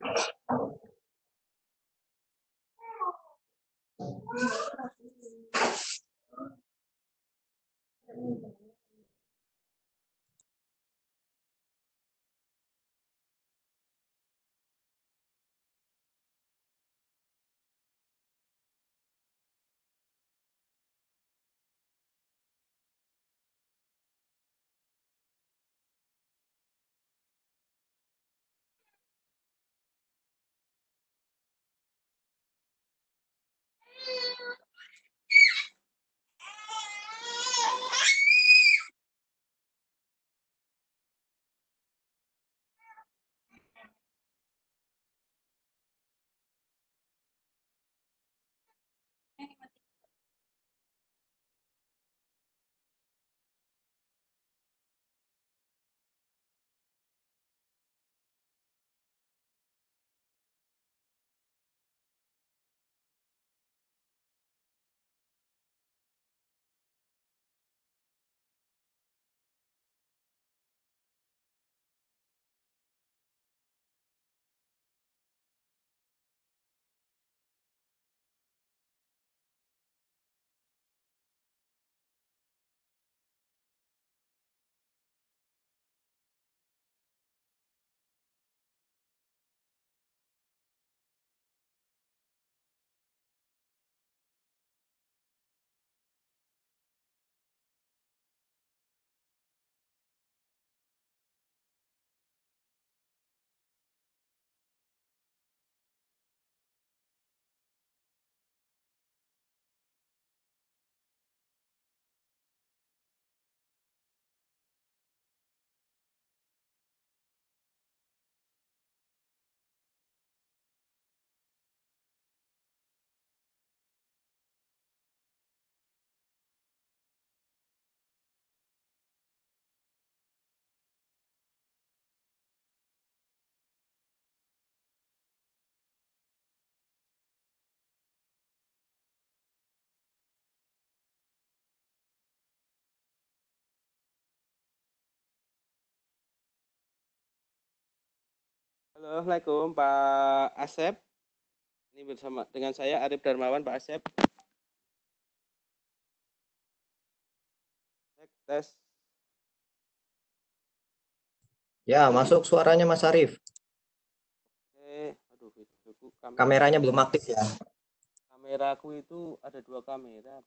Thank you. Halo, Assalamualaikum Pak Asep. Ini bersama dengan saya Arif Darmawan Pak Asep. Cek tes. Ya, masuk suaranya Mas Arif. Oke, aduh itu Kameranya belum aktif ya. Kameraku itu ada dua kamera.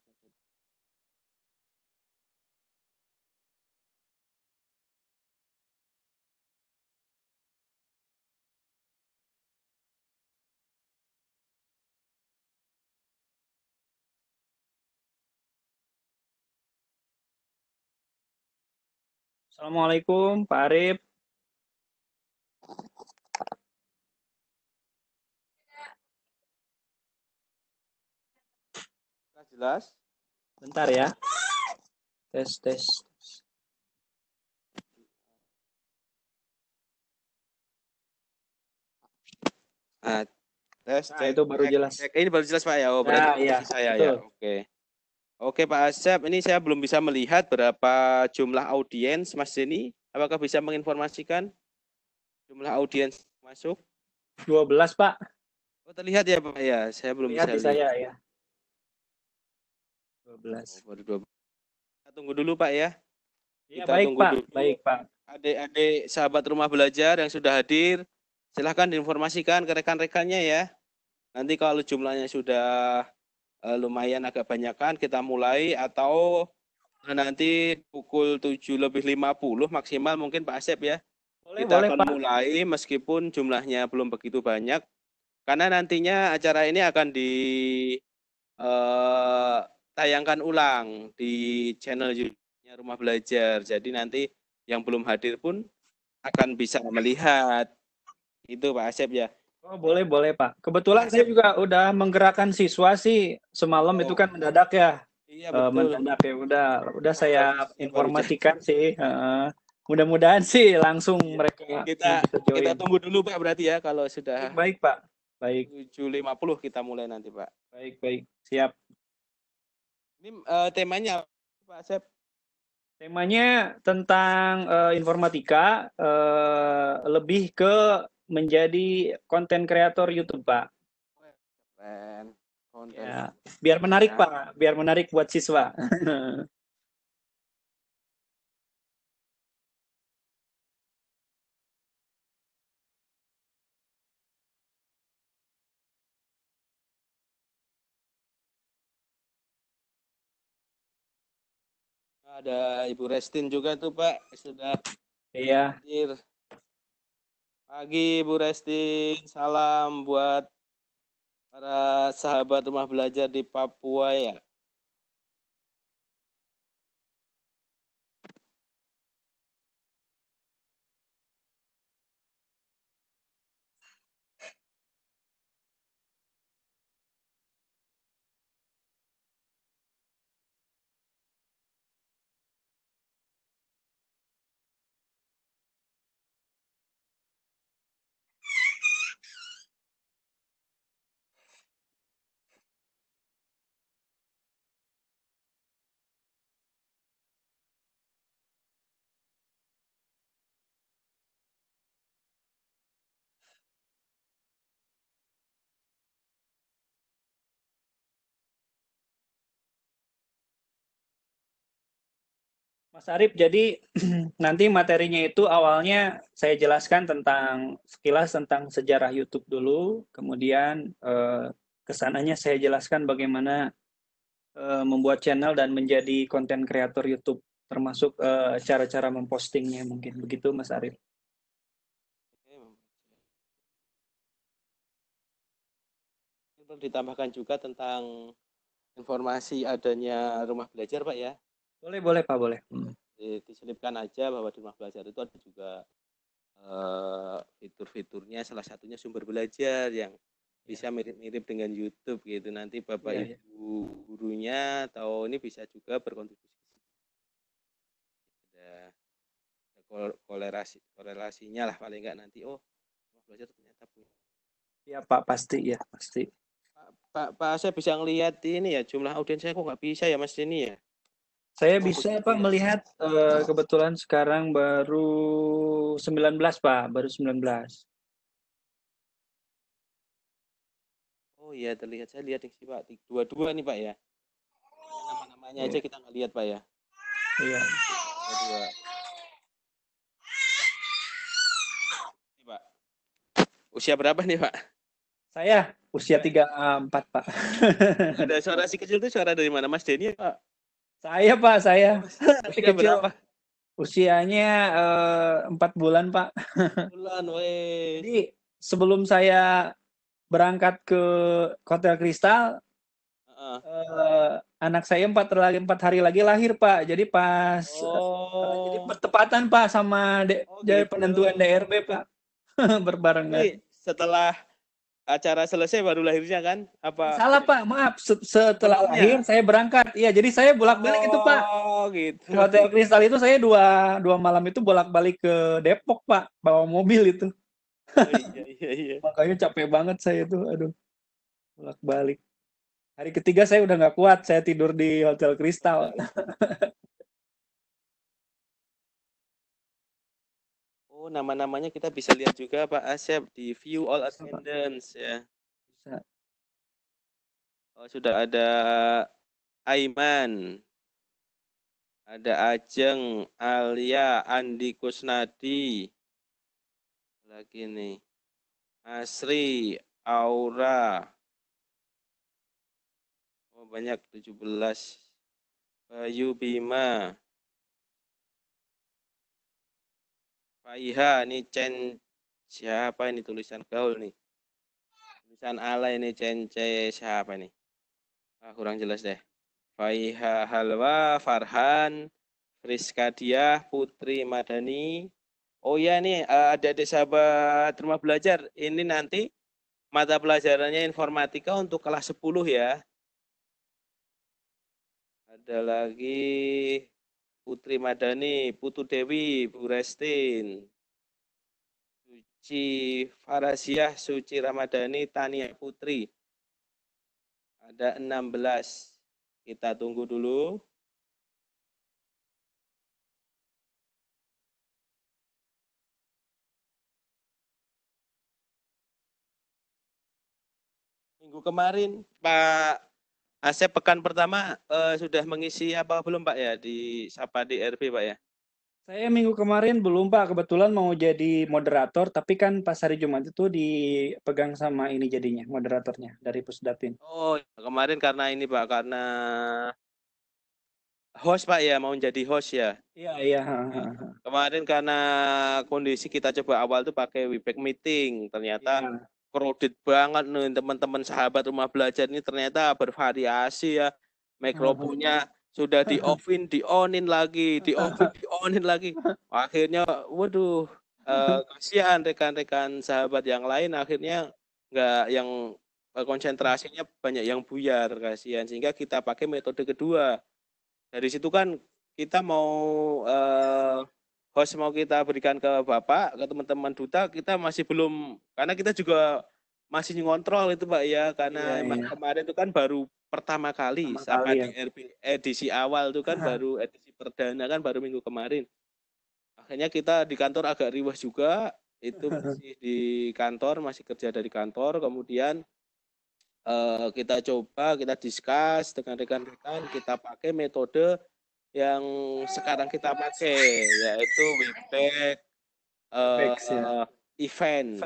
Assalamualaikum Pak Arif. Jelas? Bentar ya. Tes tes. Nah, tes, nah, cek, itu baru cek, jelas. Cek, ini baru jelas Pak ya. Oh, berarti nah, iya, saya ya. betul. ya. Oke. Okay. Oke Pak Asep, ini saya belum bisa melihat berapa jumlah audiens Mas Denny. Apakah bisa menginformasikan jumlah audiens masuk? 12 Pak. Oh terlihat ya Pak ya, saya belum terlihat bisa lihat. saya ya. 12. Oh, 12. Kita tunggu dulu Pak ya. Iya baik tunggu Pak, dulu. baik Pak. Adik-adik sahabat rumah belajar yang sudah hadir, silahkan diinformasikan ke rekan-rekannya ya. Nanti kalau jumlahnya sudah uh, lumayan agak banyak kan kita mulai atau eh, nanti pukul 7 lebih 50 maksimal mungkin Pak Asep ya. Boleh, kita boleh, akan Pak. mulai meskipun jumlahnya belum begitu banyak karena nantinya acara ini akan di uh, tayangkan ulang di channel YouTube-nya Rumah Belajar. Jadi nanti yang belum hadir pun akan bisa melihat. Itu Pak Asep ya. Oh, boleh, boleh, Pak. Kebetulan saya juga udah menggerakkan siswa sih semalam oh. itu kan oh. mendadak ya. Iya, eh, betul. Uh, mendadak ya. Udah, udah iya, saya informasikan sih. Uh, mudah-mudahan sih langsung iya. mereka kita kita tunggu dulu, Pak, berarti ya kalau sudah Baik, Pak. Baik. 7.50 kita mulai nanti, Pak. Baik, baik. Siap. Ini uh, temanya Pak Sep Temanya tentang uh, informatika uh, lebih ke menjadi konten kreator YouTube, Pak. Keren. Ya. Biar menarik, ya. Pak. Biar menarik buat siswa. Ada Ibu Restin juga tuh Pak sudah Iya. Pagi Bu Resti, salam buat para sahabat rumah belajar di Papua ya. Mas Arif, jadi nanti materinya itu awalnya saya jelaskan tentang sekilas tentang sejarah YouTube dulu, kemudian eh, kesananya saya jelaskan bagaimana eh, membuat channel dan menjadi konten kreator YouTube, termasuk eh, cara-cara mempostingnya mungkin begitu, Mas Arif. Belum ditambahkan juga tentang informasi adanya rumah belajar, Pak ya. Boleh, boleh Pak, boleh. Hmm. Diselipkan aja bahwa di rumah belajar itu ada juga eh, fitur-fiturnya, salah satunya sumber belajar yang ya. bisa mirip-mirip dengan YouTube gitu. Nanti Bapak yeah, ya. Ibu yeah. gurunya atau ini bisa juga berkontribusi. Ada korelasi korelasinya lah paling enggak nanti oh belajar ternyata punya. Iya Pak pasti ya pasti. Pak Pak, Pak saya bisa ngelihat ini ya jumlah audiens saya kok nggak bisa ya Mas ini ya. Saya oh, bisa Pak ya. melihat uh, kebetulan sekarang baru 19 Pak, baru 19. Oh iya terlihat saya lihat di sini Pak dua-dua nih Pak ya. Nama-namanya iya. aja kita nggak lihat Pak ya. Iya. Dua. Pak. Usia berapa nih Pak? Saya usia tiga empat Pak. Ada suara si kecil itu suara dari mana Mas Denny Pak? Saya Pak, saya. Masih kecil. Berapa? Usianya eh, empat uh, bulan Pak. bulan, weh. Jadi sebelum saya berangkat ke Hotel Kristal, uh. Uh, anak saya empat lagi empat hari lagi lahir Pak. Jadi pas oh. jadi bertepatan Pak sama de, oh, gitu. penentuan DRB Pak berbarengan. setelah acara selesai baru lahirnya kan? Apa? Salah Pak, maaf. Setelah lahir saya berangkat. Iya, jadi saya bolak-balik oh, itu Pak. Oh gitu. Di Hotel Kristal itu saya dua dua malam itu bolak-balik ke Depok Pak, bawa mobil itu. Oh, iya, iya, iya. Makanya capek banget saya itu, aduh. Bolak-balik. Hari ketiga saya udah nggak kuat, saya tidur di Hotel Kristal. Oh, nama-namanya kita bisa lihat juga Pak Asep di view all attendance ya. Bisa. Oh, sudah ada Aiman. Ada Ajeng, Alia, Andi Kusnadi. Lagi nih. Asri, Aura. Oh, banyak 17. Bayu Bima. Faiha ini cen siapa ini tulisan gaul nih. Tulisan ala ini cence siapa nih? Ah, kurang jelas deh. Faiha Halwa Farhan Friskadia Putri Madani. Oh ya nih ada eh, adik sahabat rumah belajar ini nanti mata pelajarannya informatika untuk kelas 10 ya. Ada lagi Putri Madani, Putu Dewi, Bu Restin, Suci Farasiah, Suci Ramadhani, Tania Putri. Ada 16. Kita tunggu dulu. Minggu kemarin Pak Asep pekan pertama uh, sudah mengisi apa belum Pak ya di Sapa di RP Pak ya? Saya minggu kemarin belum Pak, kebetulan mau jadi moderator, tapi kan pas hari Jumat itu dipegang sama ini jadinya, moderatornya dari Pusdatin. Oh, kemarin karena ini Pak, karena host Pak ya, mau jadi host ya? Iya, iya. Hmm. Kemarin karena kondisi kita coba awal tuh pakai Webex Meeting, ternyata ya crowded banget nih teman-teman sahabat rumah belajar ini ternyata bervariasi ya mikrofonnya iya, sudah di offin di onin lagi di offin di onin lagi akhirnya waduh eh, kasihan rekan-rekan sahabat yang lain akhirnya nggak yang eh, konsentrasinya banyak yang buyar kasihan sehingga kita pakai metode kedua dari situ kan kita mau eh, host mau kita berikan ke Bapak, ke teman-teman duta, kita masih belum, karena kita juga masih ngontrol itu Pak ya, karena iya, iya, kemarin itu kan baru pertama kali pertama sama kali, di ya. edisi awal itu kan Aha. baru edisi perdana kan baru minggu kemarin. Akhirnya kita di kantor agak riwah juga, itu masih di kantor, masih kerja dari kantor, kemudian eh, kita coba, kita diskus dengan rekan-rekan, kita pakai metode yang sekarang kita pakai yaitu Webpack uh, uh, Events,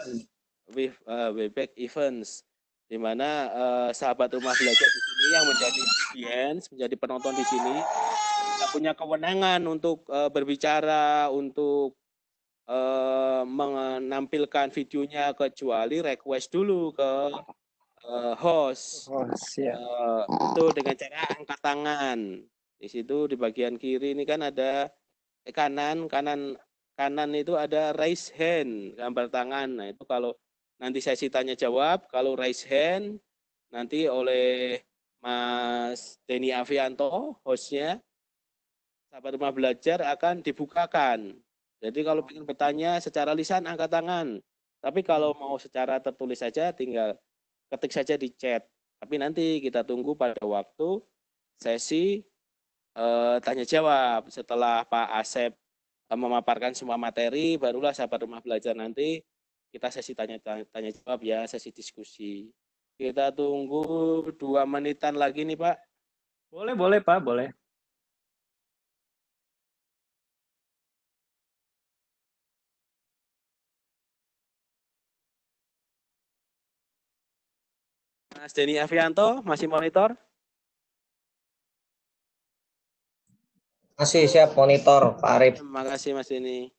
with eh, uh, Webpack Events, di mana uh, sahabat rumah belajar di sini yang menjadi audience, menjadi penonton di sini, kita punya kewenangan untuk uh, berbicara, untuk uh, menampilkan videonya, kecuali request dulu ke uh, host. Host ya. Uh, itu dengan cara angkat tangan. Di situ di bagian kiri ini kan ada eh, kanan, kanan kanan itu ada raise hand, gambar tangan. Nah, itu kalau nanti saya tanya jawab, kalau raise hand nanti oleh Mas Denny Avianto, hostnya, sahabat rumah belajar akan dibukakan. Jadi kalau ingin bertanya secara lisan angkat tangan. Tapi kalau mau secara tertulis saja tinggal ketik saja di chat. Tapi nanti kita tunggu pada waktu sesi Eh, tanya jawab. Setelah Pak Asep eh, memaparkan semua materi, barulah sahabat rumah belajar nanti kita sesi tanya, tanya, tanya jawab ya, sesi diskusi. Kita tunggu dua menitan lagi nih Pak. Boleh, boleh Pak, boleh. Mas Denny Avianto masih monitor? Masih siap monitor Pak Arif. Terima kasih Mas ini.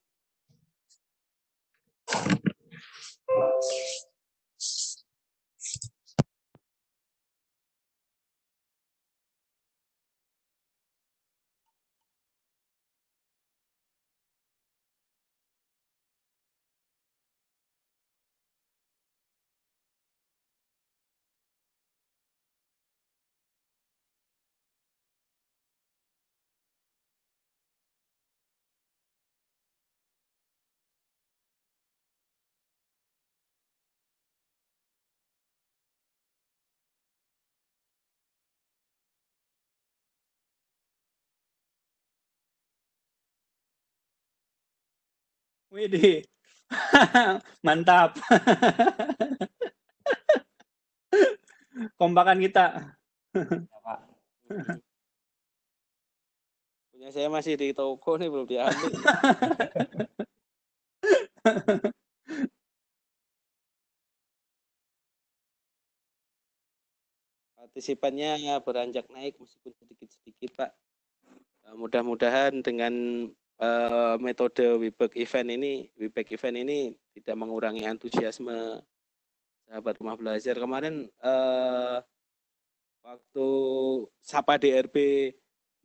Wede. Mantap. Kompakan kita. Iya, Punya saya masih di toko nih belum diambil. Partisipannya ya beranjak naik meskipun sedikit-sedikit Pak. Mudah-mudahan dengan uh, metode wibeg Event ini wibeg Event ini tidak mengurangi antusiasme sahabat rumah belajar kemarin uh, waktu Sapa DRB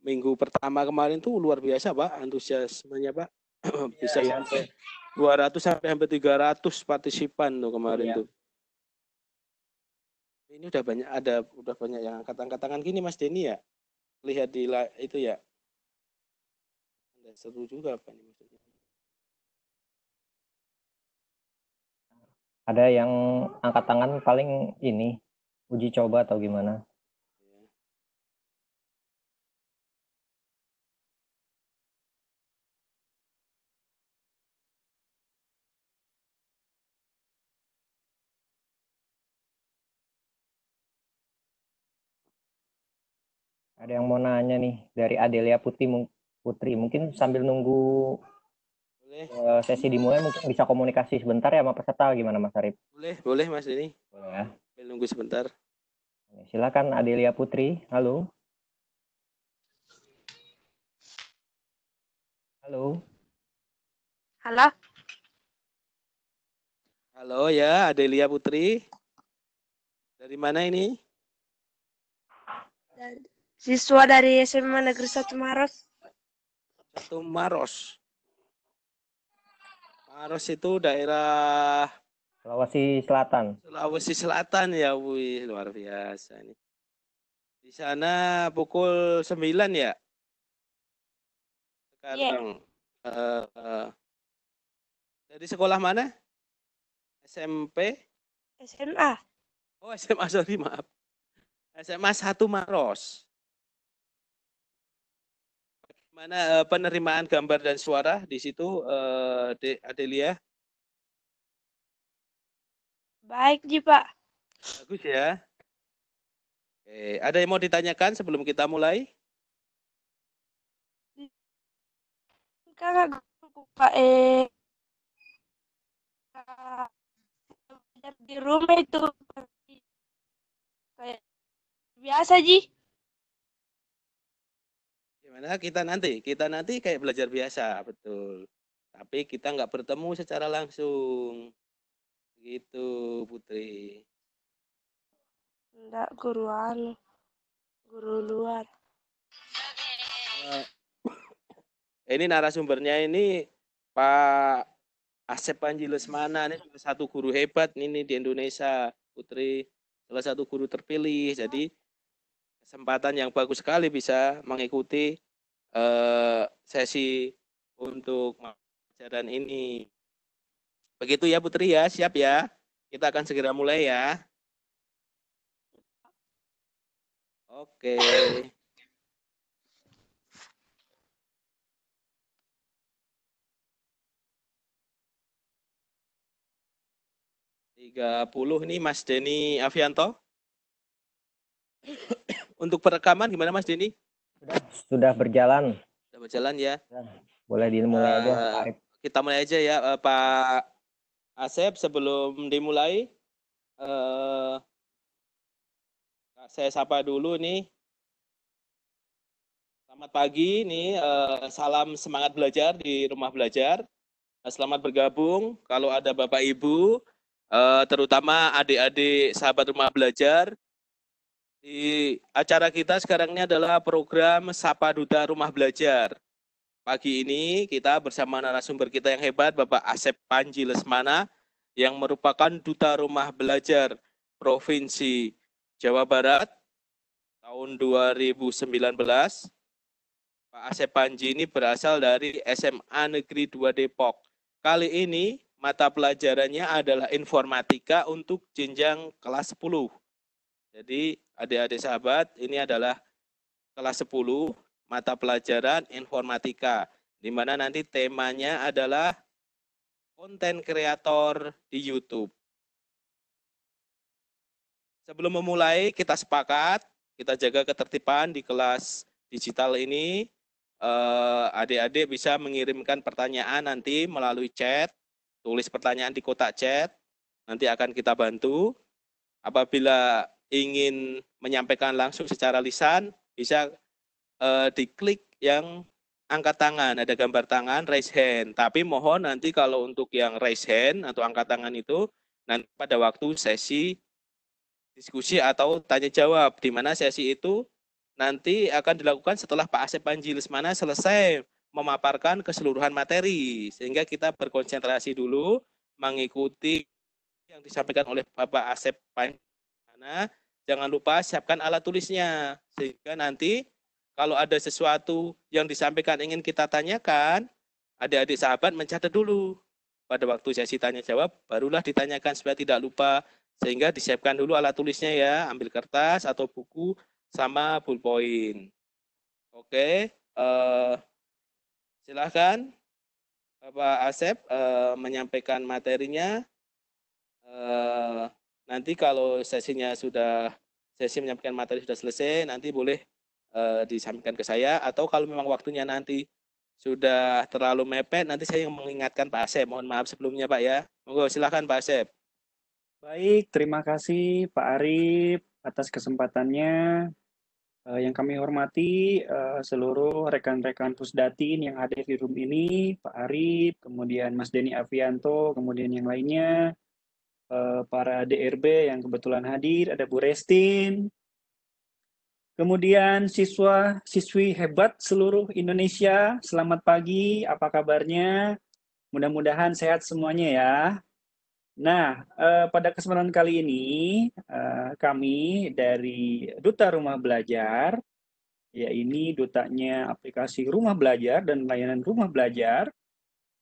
minggu pertama kemarin tuh luar biasa pak antusiasmenya pak iya, bisa ya, sampai 200 sampai hampir 300 partisipan tuh kemarin ya. tuh ini udah banyak ada udah banyak yang angkat angkat tangan gini mas Denny ya lihat di itu ya nggak seru juga apa nih maksudnya ada yang angkat tangan paling ini uji coba atau gimana Ada yang mau nanya nih dari Adelia Putih Putri. Mungkin sambil nunggu boleh. Eh, sesi dimulai mungkin bisa komunikasi sebentar ya sama peserta gimana Mas Arif? Boleh, boleh Mas ini. Boleh ya. Sambil nunggu sebentar. Silakan Adelia Putri. Halo. Halo. Halo. Halo ya, Adelia Putri. Dari mana ini? Siswa dari SMA Negeri Satu Maros atau Maros. Maros itu daerah Sulawesi Selatan. Sulawesi Selatan ya, wih luar biasa ini. Di sana pukul 9 ya? Sekarang. Yeah. Uh, eh, uh. Dari sekolah mana? SMP? SMA. Oh SMA, sorry maaf. SMA 1 Maros. Mana uh, penerimaan gambar dan suara di situ, uh, Adelia? Baik, Ji Pak. Bagus ya. Oke, ada yang mau ditanyakan sebelum kita mulai? Kakak Pak eh di rumah itu kayak biasa Ji. Gimana kita nanti? Kita nanti kayak belajar biasa, betul. Tapi kita nggak bertemu secara langsung. Gitu, Putri. Enggak, guru luar Guru eh, luar. Ini narasumbernya ini Pak Asep Panji Lesmana ini salah satu guru hebat ini di Indonesia, Putri. Salah satu guru terpilih. Jadi kesempatan yang bagus sekali bisa mengikuti uh, sesi untuk pelajaran ini. Begitu ya Putri ya, siap ya. Kita akan segera mulai ya. Oke. Okay. Tiga puluh nih Mas Denny Avianto untuk perekaman gimana Mas Denny? Sudah, sudah berjalan. Sudah berjalan ya. ya boleh dimulai uh, aja. Eh, kita mulai aja ya uh, Pak Asep sebelum dimulai uh, saya sapa dulu nih. Selamat pagi nih uh, salam semangat belajar di rumah belajar. Selamat bergabung kalau ada Bapak Ibu uh, terutama adik-adik sahabat rumah belajar di acara kita sekarang ini adalah program Sapa Duta Rumah Belajar. Pagi ini kita bersama narasumber kita yang hebat Bapak Asep Panji Lesmana yang merupakan Duta Rumah Belajar Provinsi Jawa Barat tahun 2019. Pak Asep Panji ini berasal dari SMA Negeri 2 Depok. Kali ini mata pelajarannya adalah informatika untuk jenjang kelas 10 jadi adik-adik sahabat, ini adalah kelas 10 mata pelajaran informatika di mana nanti temanya adalah konten kreator di YouTube. Sebelum memulai, kita sepakat kita jaga ketertiban di kelas digital ini. Eh, adik-adik bisa mengirimkan pertanyaan nanti melalui chat, tulis pertanyaan di kotak chat, nanti akan kita bantu. Apabila ingin menyampaikan langsung secara lisan, bisa uh, diklik yang angkat tangan, ada gambar tangan, raise hand. Tapi mohon nanti kalau untuk yang raise hand atau angkat tangan itu, nanti pada waktu sesi diskusi atau tanya jawab, di mana sesi itu nanti akan dilakukan setelah Pak Asep Panji Lesmana selesai memaparkan keseluruhan materi. Sehingga kita berkonsentrasi dulu, mengikuti yang disampaikan oleh Bapak Asep Panji Nah, jangan lupa siapkan alat tulisnya sehingga nanti kalau ada sesuatu yang disampaikan ingin kita tanyakan, adik-adik sahabat mencatat dulu. Pada waktu sesi tanya jawab, barulah ditanyakan supaya tidak lupa. Sehingga disiapkan dulu alat tulisnya ya, ambil kertas atau buku sama pulpoin. Oke, uh, silahkan Bapak Asep uh, menyampaikan materinya. Uh, Nanti kalau sesinya sudah sesi menyampaikan materi sudah selesai, nanti boleh e, disampaikan ke saya atau kalau memang waktunya nanti sudah terlalu mepet, nanti saya yang mengingatkan Pak Asep. Mohon maaf sebelumnya Pak ya. Monggo silakan Pak Asep. Baik, terima kasih Pak Arif atas kesempatannya. Uh, yang kami hormati uh, seluruh rekan-rekan Pusdatin yang ada di room ini, Pak Arif, kemudian Mas Denny Avianto, kemudian yang lainnya. Eh, para DRB yang kebetulan hadir, ada Bu Restin. Kemudian siswa siswi hebat seluruh Indonesia, selamat pagi, apa kabarnya? Mudah-mudahan sehat semuanya ya. Nah, eh, pada kesempatan kali ini eh, kami dari Duta Rumah Belajar, ya ini dutanya aplikasi Rumah Belajar dan layanan Rumah Belajar,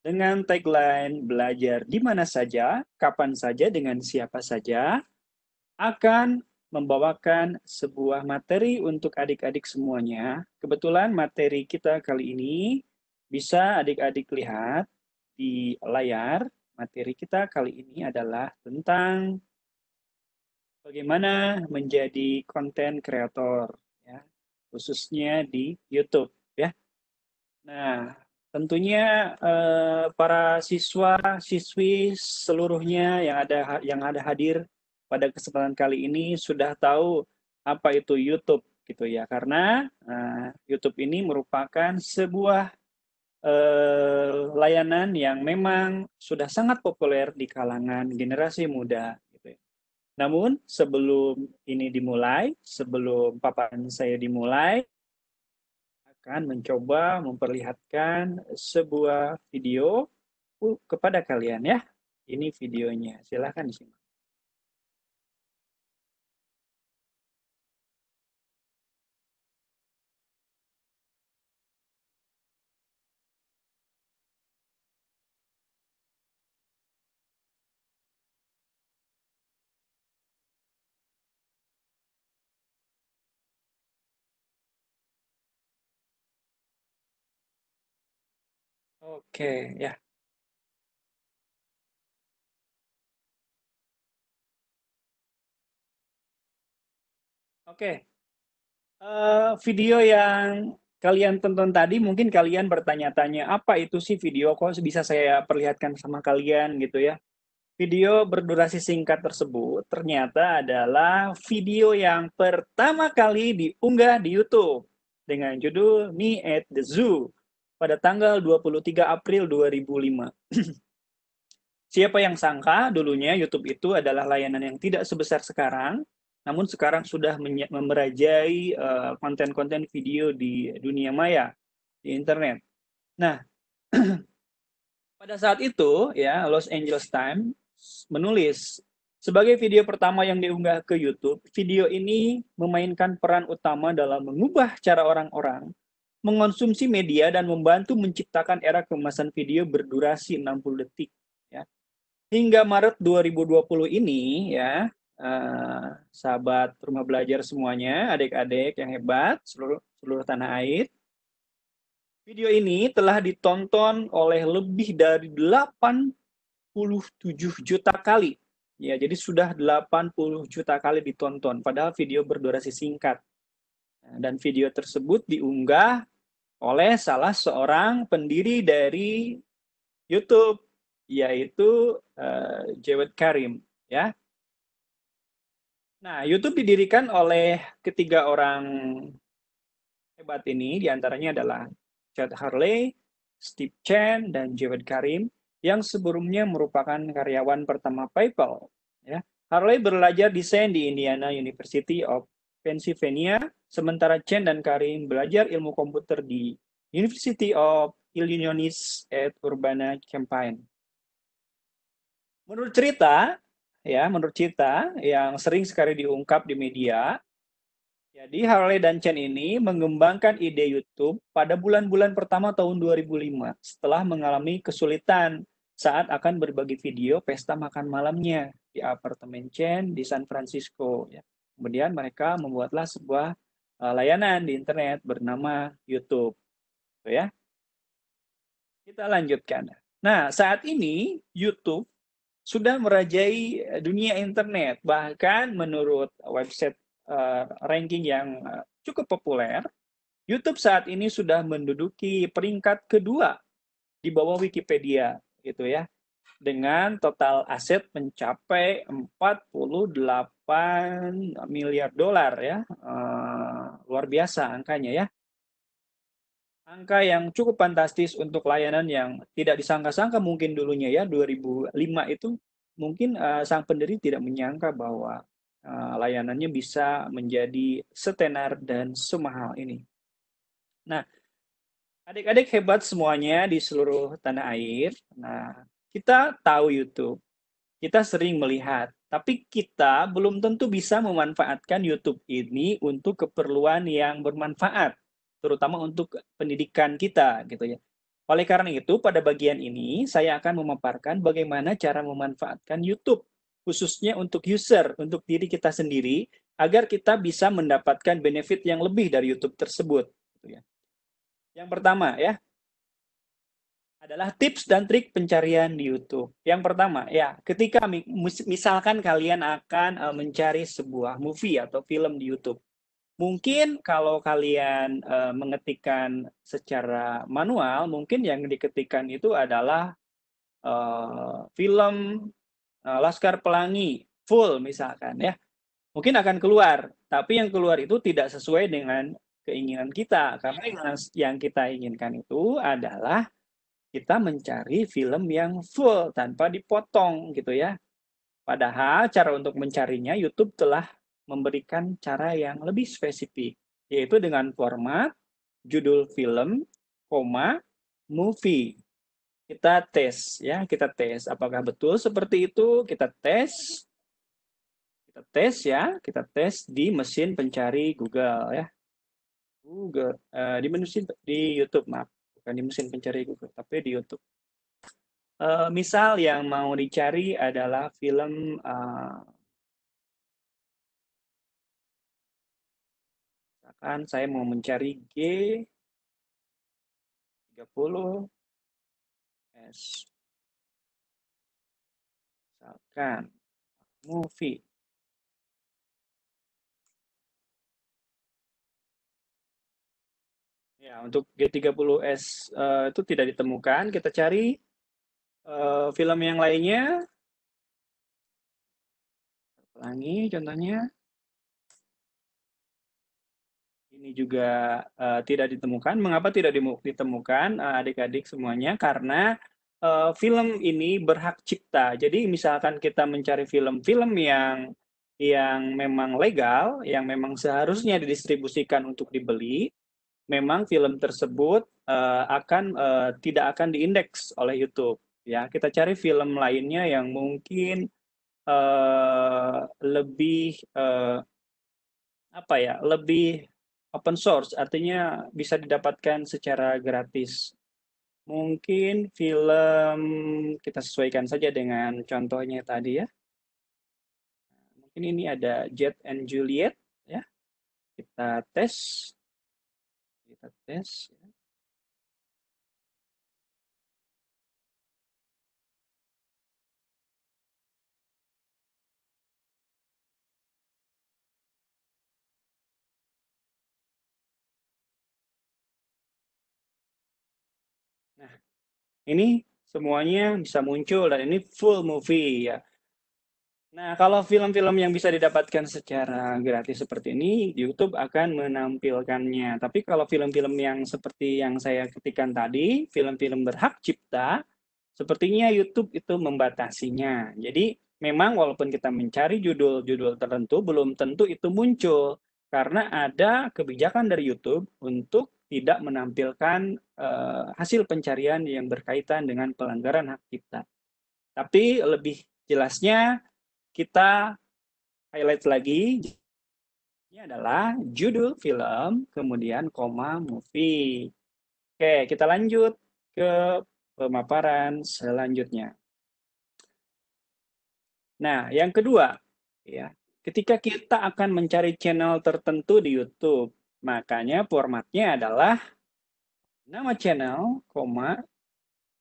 dengan tagline belajar di mana saja, kapan saja, dengan siapa saja, akan membawakan sebuah materi untuk adik-adik semuanya. Kebetulan materi kita kali ini bisa adik-adik lihat di layar. Materi kita kali ini adalah tentang bagaimana menjadi konten kreator, ya, khususnya di YouTube. Ya. Nah, Tentunya eh, para siswa siswi seluruhnya yang ada yang ada hadir pada kesempatan kali ini sudah tahu apa itu YouTube gitu ya karena eh, YouTube ini merupakan sebuah eh, layanan yang memang sudah sangat populer di kalangan generasi muda. Gitu ya. Namun sebelum ini dimulai, sebelum papan saya dimulai, akan mencoba memperlihatkan sebuah video kepada kalian ya. Ini videonya, silahkan disimak. Oke, ya. Oke. Eh, video yang kalian tonton tadi mungkin kalian bertanya-tanya apa itu sih video kok bisa saya perlihatkan sama kalian gitu ya. Video berdurasi singkat tersebut ternyata adalah video yang pertama kali diunggah di YouTube dengan judul Me at the Zoo pada tanggal 23 April 2005. Siapa yang sangka dulunya YouTube itu adalah layanan yang tidak sebesar sekarang, namun sekarang sudah memerajai eh, konten-konten uh, konten -konten video di dunia maya, di internet. Nah, pada saat itu ya Los Angeles Times menulis sebagai video pertama yang diunggah ke YouTube, video ini memainkan peran utama dalam mengubah cara orang-orang mengonsumsi media dan membantu menciptakan era kemasan video berdurasi 60 detik. Ya. Hingga Maret 2020 ini, ya, eh, sahabat rumah belajar semuanya, adik-adik yang hebat seluruh seluruh tanah air, video ini telah ditonton oleh lebih dari 87 juta kali. Ya, jadi sudah 80 juta kali ditonton, padahal video berdurasi singkat dan video tersebut diunggah oleh salah seorang pendiri dari YouTube yaitu uh, eh, Jawed Karim ya. Nah, YouTube didirikan oleh ketiga orang hebat ini diantaranya adalah Chad Harley, Steve Chen dan Jawed Karim yang sebelumnya merupakan karyawan pertama PayPal ya. Harley belajar desain di Indiana University of Pennsylvania Sementara Chen dan Karim belajar ilmu komputer di University of Illinois at Urbana-Champaign. Menurut cerita, ya, menurut cerita yang sering sekali diungkap di media, jadi Harley dan Chen ini mengembangkan ide YouTube pada bulan-bulan pertama tahun 2005 setelah mengalami kesulitan saat akan berbagi video pesta makan malamnya di apartemen Chen di San Francisco. Ya. Kemudian mereka membuatlah sebuah Eh, layanan di internet bernama YouTube. Gitu ya. Kita lanjutkan. Nah, saat ini YouTube sudah merajai dunia internet. Bahkan menurut website uh, ranking yang eh, cukup populer, YouTube saat ini sudah menduduki peringkat kedua di bawah Wikipedia, gitu ya. Dengan total aset mencapai 48 miliar dolar ya. Uh, luar biasa angkanya ya. Angka yang cukup fantastis untuk layanan yang tidak disangka-sangka mungkin dulunya ya 2005 itu mungkin uh, sang pendiri tidak menyangka bahwa uh, layanannya bisa menjadi setenar dan semahal ini. Nah, adik-adik hebat semuanya di seluruh tanah air. Nah, kita tahu YouTube. Kita sering melihat tapi kita belum tentu bisa memanfaatkan YouTube ini untuk keperluan yang bermanfaat, terutama untuk pendidikan kita gitu ya. Oleh karena itu, pada bagian ini saya akan memaparkan bagaimana cara memanfaatkan YouTube khususnya untuk user, untuk diri kita sendiri agar kita bisa mendapatkan benefit yang lebih dari YouTube tersebut gitu ya. Yang pertama ya, adalah tips dan trik pencarian di YouTube. Yang pertama, ya, ketika misalkan kalian akan eh, mencari sebuah movie atau film di YouTube, mungkin kalau kalian uh, mengetikkan secara manual, mungkin yang diketikkan itu adalah eh, film Laskar Pelangi full misalkan ya. Mungkin akan keluar, tapi yang keluar itu tidak sesuai dengan keinginan kita karena yang kita inginkan itu adalah kita mencari film yang full tanpa dipotong gitu ya. Padahal cara untuk mencarinya YouTube telah memberikan cara yang lebih spesifik, yaitu dengan format, judul film, koma, movie. Kita tes ya, kita tes apakah betul seperti itu, kita tes. Kita tes ya, kita tes di mesin pencari Google ya. Google uh, di mesin di YouTube, maaf bukan di mesin pencari Google, tapi di YouTube. Uh, misal yang mau dicari adalah film uh, misalkan saya mau mencari G 30 S misalkan movie Ya, untuk G30S uh, eh, itu tidak ditemukan. Kita cari uh, film yang lainnya. Pelangi contohnya. Ini juga uh, tidak ditemukan. Mengapa tidak ditemukan adik-adik uh, semuanya? Karena uh, film ini berhak cipta. Jadi misalkan kita mencari film-film yang yang memang legal, yang memang seharusnya didistribusikan untuk dibeli, memang film tersebut uh, akan uh, tidak akan diindeks oleh YouTube. Ya, kita cari film lainnya yang mungkin uh, lebih uh, apa ya, lebih open source, artinya bisa didapatkan secara gratis. Mungkin film kita sesuaikan saja dengan contohnya tadi ya. Mungkin ini ada Jet and Juliet ya. Kita tes kita tes Nah, ini semuanya bisa muncul dan ini full movie ya. Nah, kalau film-film yang bisa didapatkan secara gratis seperti ini, YouTube akan menampilkannya. Tapi kalau film-film yang seperti yang saya ketikkan tadi, film-film berhak cipta, sepertinya YouTube itu membatasinya. Jadi, memang walaupun kita mencari judul-judul tertentu, belum tentu itu muncul. Karena ada kebijakan dari YouTube untuk tidak menampilkan uh, hasil pencarian yang berkaitan dengan pelanggaran hak cipta. Tapi lebih jelasnya kita highlight lagi. Ini adalah judul film, kemudian koma movie. Oke, kita lanjut ke pemaparan selanjutnya. Nah, yang kedua, ya, ketika kita akan mencari channel tertentu di YouTube, makanya formatnya adalah nama channel, koma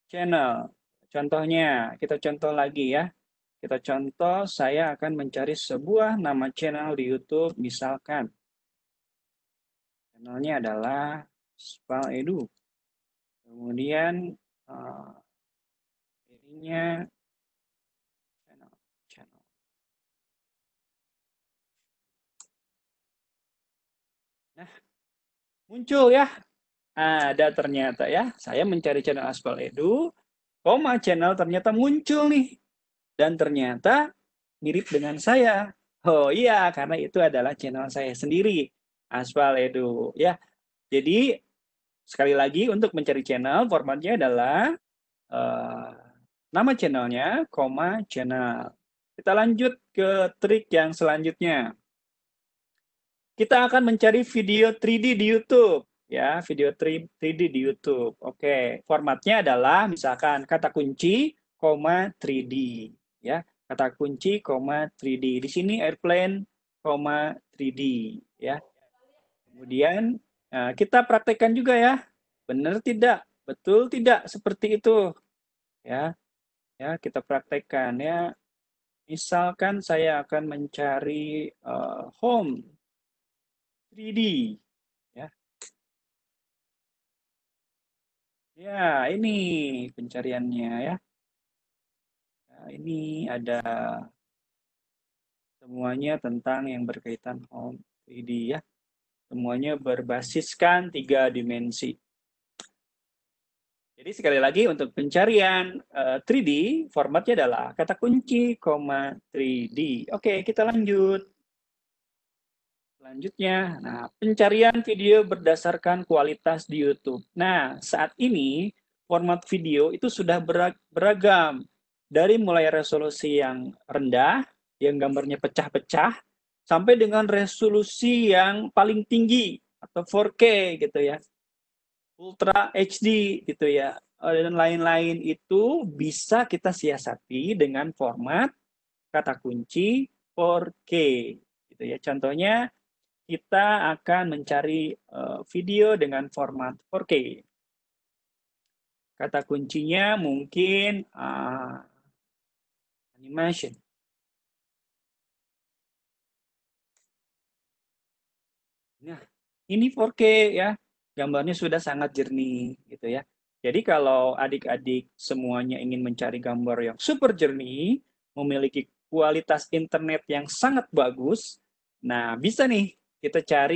channel. Contohnya, kita contoh lagi ya. Kita contoh, saya akan mencari sebuah nama channel di YouTube, misalkan. Channelnya adalah Spal Edu. Kemudian, uh, ininya channel, channel. Nah, muncul ya. Ada ternyata ya, saya mencari channel Aspal Edu, koma channel ternyata muncul nih dan ternyata mirip dengan saya. Oh iya, karena itu adalah channel saya sendiri, Aspal Edu. Ya, jadi sekali lagi untuk mencari channel formatnya adalah uh, nama channelnya, koma channel. Kita lanjut ke trik yang selanjutnya. Kita akan mencari video 3D di YouTube ya video 3D di YouTube. Oke, formatnya adalah misalkan kata kunci, koma 3D ya kata kunci koma 3D di sini airplane koma 3D ya kemudian nah, kita praktekkan juga ya benar tidak betul tidak seperti itu ya ya kita praktekkan ya misalkan saya akan mencari uh, home 3D ya. Ya, ini pencariannya ya ini ada semuanya tentang yang berkaitan home 3D ya. Semuanya berbasiskan tiga dimensi. Jadi sekali lagi untuk pencarian uh, eh, 3D formatnya adalah kata kunci, 3D. Oke, kita lanjut. Selanjutnya, nah pencarian video berdasarkan kualitas di YouTube. Nah, saat ini format video itu sudah beragam dari mulai resolusi yang rendah, yang gambarnya pecah-pecah, sampai dengan resolusi yang paling tinggi atau 4K gitu ya, Ultra HD gitu ya, eh, dan lain-lain itu bisa kita siasati dengan format kata kunci 4K gitu ya. Contohnya kita akan mencari eh, video dengan format 4K. Kata kuncinya mungkin uh, animation. Nah, ini 4K ya, gambarnya sudah sangat jernih gitu ya. Jadi kalau adik-adik semuanya ingin mencari gambar yang super jernih, memiliki kualitas internet yang sangat bagus, nah bisa nih kita cari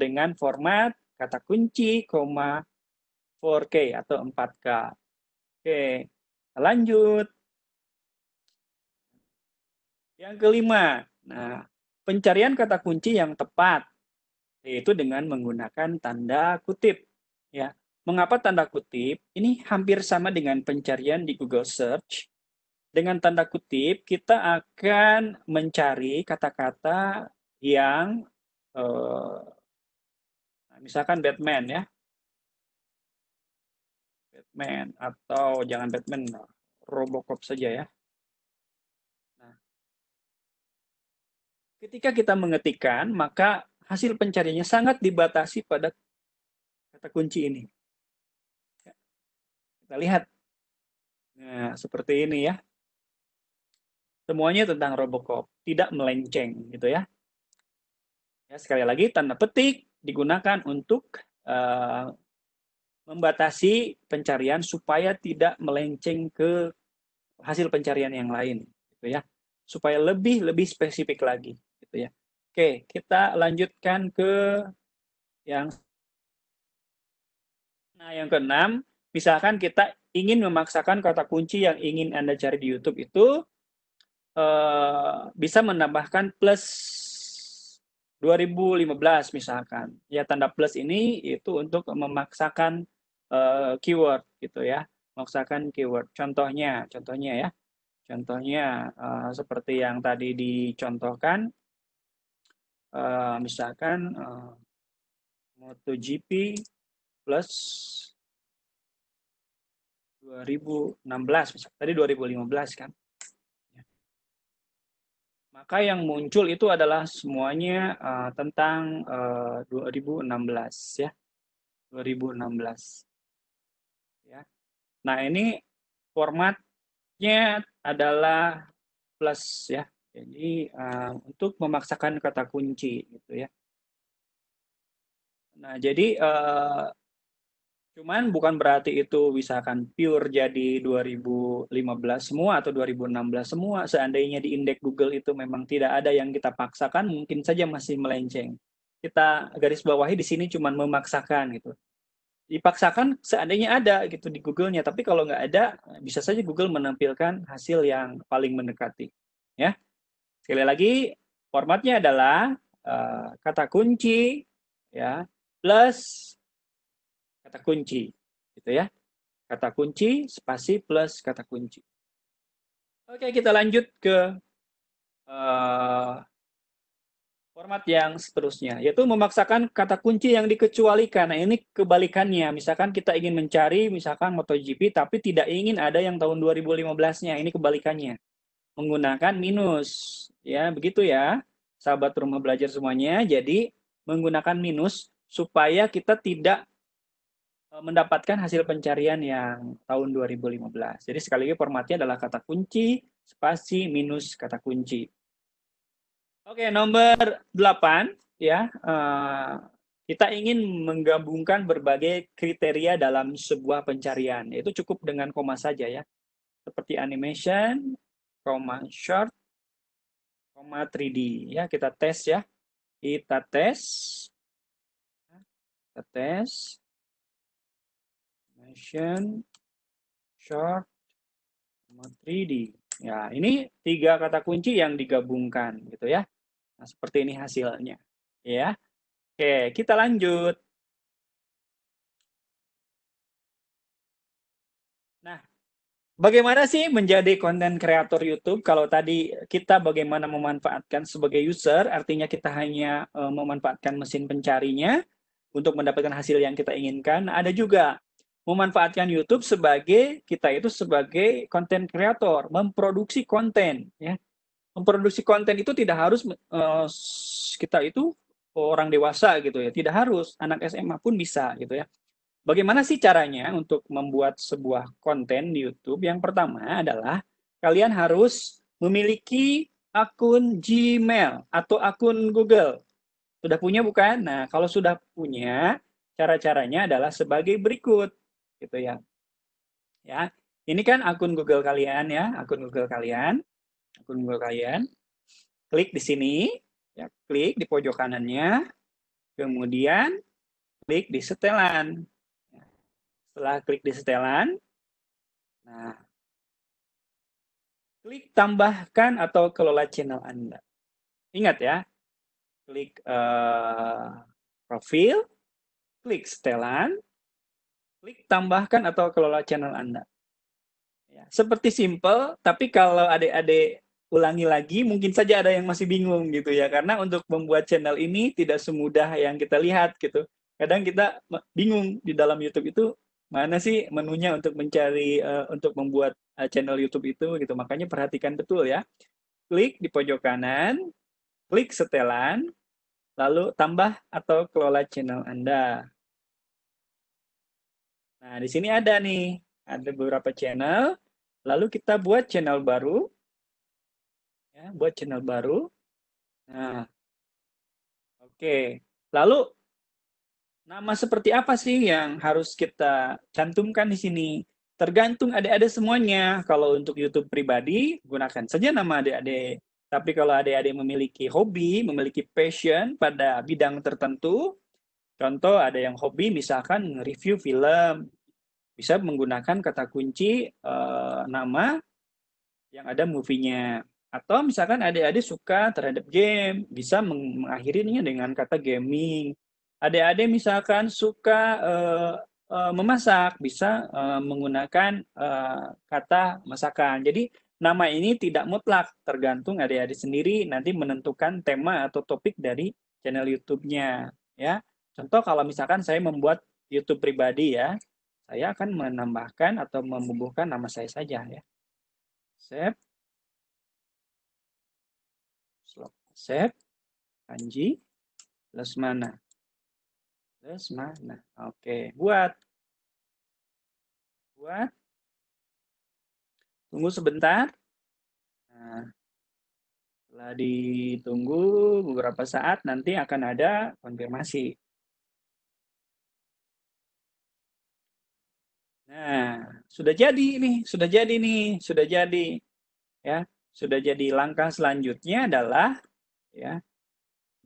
dengan format kata kunci, koma 4K atau 4K. Oke, lanjut. Yang kelima, nah, pencarian kata kunci yang tepat yaitu dengan menggunakan tanda kutip ya. Mengapa tanda kutip? Ini hampir sama dengan pencarian di Google Search. Dengan tanda kutip kita akan mencari kata-kata yang eh, misalkan Batman ya. Batman atau jangan Batman, Robocop saja ya. Ketika kita mengetikkan, maka hasil pencariannya sangat dibatasi pada kata kunci ini. Ya. Kita lihat. Nah, seperti ini ya. Semuanya tentang Robocop, tidak melenceng gitu ya. Ya, sekali lagi tanda petik digunakan untuk uh, membatasi pencarian supaya tidak melenceng ke hasil pencarian yang lain gitu ya supaya lebih lebih spesifik lagi gitu ya. Oke, kita lanjutkan ke yang Nah, yang keenam, misalkan kita ingin memaksakan kata kunci yang ingin Anda cari di YouTube itu uh, bisa menambahkan plus 2015 misalkan. Ya, tanda plus ini itu untuk memaksakan uh, keyword gitu ya. Memaksakan keyword. Contohnya, contohnya ya. Contohnya uh, seperti yang tadi dicontohkan uh, misalkan uh, MotoGP plus 2016 misalkan. tadi 2015 kan ya. maka yang muncul itu adalah semuanya uh, tentang uh, 2016 ya 2016 ya nah ini formatnya adalah plus ya jadi um, untuk memaksakan kata kunci gitu ya. Nah jadi uh, cuman bukan berarti itu misalkan pure jadi 2015 semua atau 2016 semua. Seandainya di indeks Google itu memang tidak ada yang kita paksakan, mungkin saja masih melenceng. Kita garis bawahi di sini cuman memaksakan gitu dipaksakan seandainya ada gitu di Google-nya, tapi kalau nggak ada bisa saja Google menampilkan hasil yang paling mendekati, ya. Sekali lagi, formatnya adalah uh, kata kunci ya plus kata kunci gitu ya. Kata kunci spasi plus kata kunci. Oke, kita lanjut ke uh, format yang seterusnya yaitu memaksakan kata kunci yang dikecualikan. Nah, ini kebalikannya. Misalkan kita ingin mencari misalkan MotoGP tapi tidak ingin ada yang tahun 2015-nya. Ini kebalikannya menggunakan minus. Ya, begitu ya, sahabat rumah belajar semuanya. Jadi, menggunakan minus supaya kita tidak e, mendapatkan hasil pencarian yang tahun 2015. Jadi sekali lagi formatnya adalah kata kunci, spasi, minus kata kunci. Oke, nomor 8 ya. E, kita ingin menggabungkan berbagai kriteria dalam sebuah pencarian. Itu cukup dengan koma saja ya. Seperti animation, Short, 3D. Ya, kita tes ya. Kita tes. Kita tes. Nation Short, 3D. Ya, ini tiga kata kunci yang digabungkan gitu ya. Nah, seperti ini hasilnya. Ya. Oke, kita lanjut. Bagaimana sih menjadi konten kreator YouTube? Kalau tadi kita bagaimana memanfaatkan sebagai user, artinya kita hanya eh, memanfaatkan mesin pencarinya untuk mendapatkan hasil yang kita inginkan. Ada juga memanfaatkan YouTube sebagai kita itu sebagai konten kreator, memproduksi konten. Ya, memproduksi konten itu tidak harus uh, kita itu orang dewasa gitu ya, tidak harus anak SMA pun bisa gitu ya. Bagaimana sih caranya untuk membuat sebuah konten di YouTube? Yang pertama adalah kalian harus memiliki akun Gmail atau akun Google. Sudah punya bukan? Nah, kalau sudah punya, cara-caranya adalah sebagai berikut, gitu ya. Ya, ini kan akun Google kalian ya, akun Google kalian, akun Google kalian. Klik di sini, ya, klik di pojok kanannya. Kemudian klik di setelan. Setelah klik di setelan, nah, klik tambahkan atau kelola channel Anda. Ingat ya, klik uh, profil, klik setelan, klik tambahkan atau kelola channel Anda. Ya, seperti simple, tapi kalau adik-adik ulangi lagi, mungkin saja ada yang masih bingung gitu ya, karena untuk membuat channel ini tidak semudah yang kita lihat gitu. Kadang kita bingung di dalam YouTube itu mana sih menunya untuk mencari uh, untuk membuat uh, channel YouTube itu gitu. Makanya perhatikan betul ya. Klik di pojok kanan, klik setelan, lalu tambah atau kelola channel Anda. Nah, di sini ada nih, ada beberapa channel. Lalu kita buat channel baru. Ya, buat channel baru. Nah. Oke. Lalu Nama seperti apa sih yang harus kita cantumkan di sini? Tergantung adik-adik semuanya. Kalau untuk YouTube pribadi, gunakan saja nama adik-adik. Tapi kalau adik-adik memiliki hobi, memiliki passion pada bidang tertentu, contoh ada yang hobi misalkan review film, bisa menggunakan kata kunci eh, nama yang ada movie-nya. Atau misalkan adik-adik suka terhadap game, bisa mengakhirinya dengan kata gaming adik-adik misalkan suka uh, uh, memasak bisa uh, menggunakan uh, kata masakan. Jadi nama ini tidak mutlak, tergantung adik-adik sendiri nanti menentukan tema atau topik dari channel YouTube-nya, ya. Contoh kalau misalkan saya membuat YouTube pribadi ya, saya akan menambahkan atau membubuhkan nama saya saja ya. Sep. Sep. Anji Lesmana. Terus mana? Oke, buat. Buat. Tunggu sebentar. Nah, setelah ditunggu beberapa saat, nanti akan ada konfirmasi. Nah, sudah jadi ini, sudah jadi nih, sudah jadi. Ya, sudah jadi langkah selanjutnya adalah ya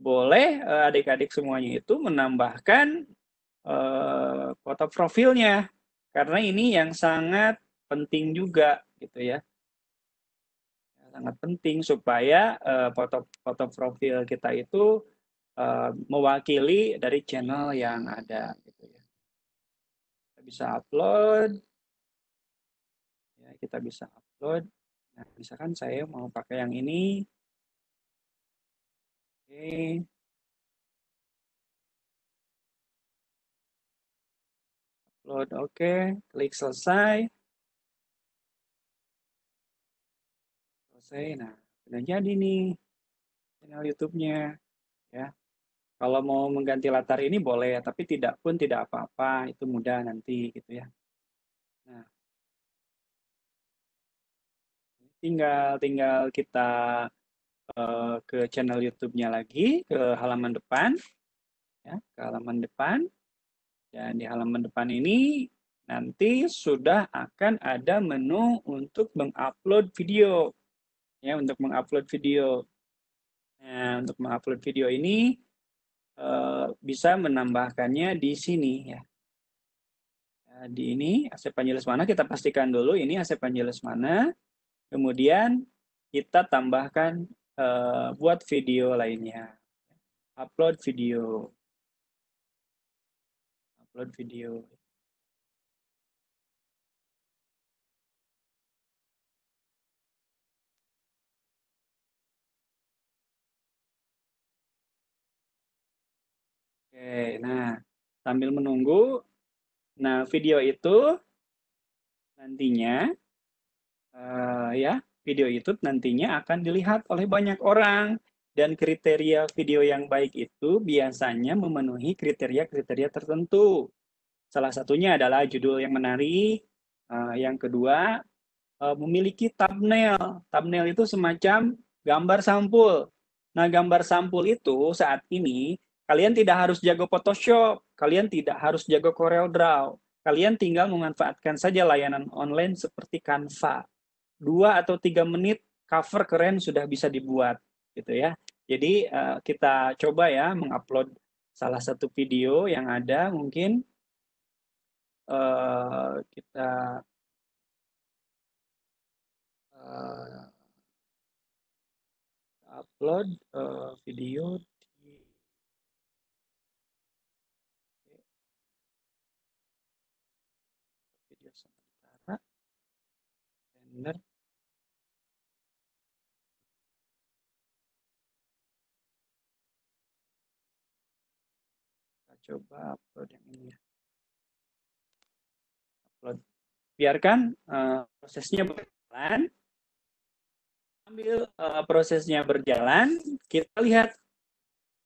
boleh eh, adik-adik semuanya itu menambahkan eh, foto profilnya karena ini yang sangat penting juga gitu ya sangat penting supaya foto-foto eh, profil kita itu mewakili dari channel yang ada gitu ya kita bisa upload ya kita bisa upload nah misalkan saya mau pakai yang ini upload oke klik selesai selesai nah sudah jadi nih channel YouTube-nya ya kalau mau mengganti latar ini boleh tapi tidak pun tidak apa-apa itu mudah nanti gitu ya nah tinggal tinggal kita Eh, ke channel YouTube-nya lagi, ke halaman depan, ya, ke halaman depan. Dan di halaman depan ini nanti sudah akan ada menu untuk mengupload video, ya, untuk mengupload video. Nah, untuk mengupload video ini eh, bisa menambahkannya di sini, ya nah, di ini aset panjelas mana kita pastikan dulu ini aset panjelas mana kemudian kita tambahkan Eh, buat video lainnya upload video upload video Oke, nah sambil menunggu, nah video itu nantinya uh, ya video itu nantinya akan dilihat oleh banyak orang dan kriteria video yang baik itu biasanya memenuhi kriteria-kriteria tertentu. Salah satunya adalah judul yang menarik, eh, yang kedua eh, memiliki thumbnail. Thumbnail itu semacam gambar sampul. Nah, gambar sampul itu saat ini kalian tidak harus jago Photoshop, kalian tidak harus jago Corel Draw. Kalian tinggal memanfaatkan saja layanan online seperti Canva dua atau tiga menit cover keren sudah bisa dibuat gitu ya. Jadi uh, kita coba ya mengupload salah satu video yang ada mungkin uh, kita uh, upload uh, video di video sementara coba upload yang ini ya. Upload. Biarkan uh, prosesnya berjalan. Ambil uh, prosesnya berjalan, kita lihat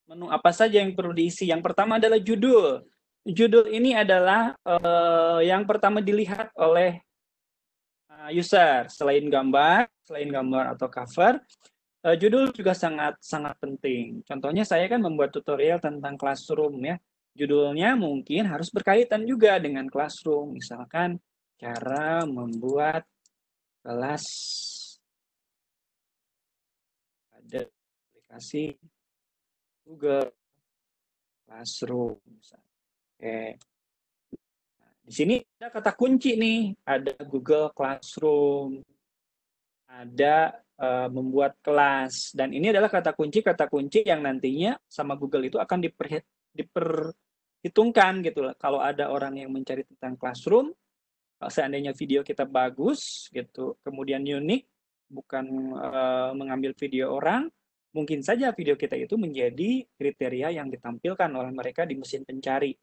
menu apa saja yang perlu diisi. Yang pertama adalah judul. Judul ini adalah uh, yang pertama dilihat oleh uh, user. Selain gambar, selain gambar atau cover, uh, judul juga sangat sangat penting. Contohnya saya kan membuat tutorial tentang classroom ya. Judulnya mungkin harus berkaitan juga dengan classroom, misalkan cara membuat kelas ada aplikasi Google Classroom. Oke. Nah, di sini ada kata kunci nih, ada Google Classroom, ada eh, membuat kelas dan ini adalah kata kunci kata kunci yang nantinya sama Google itu akan diperhitungkan gitu lah. Kalau ada orang yang mencari tentang classroom, eh, seandainya video kita bagus gitu, kemudian unik, bukan uh, mengambil video orang, mungkin saja video kita itu menjadi kriteria yang ditampilkan oleh mereka di mesin pencari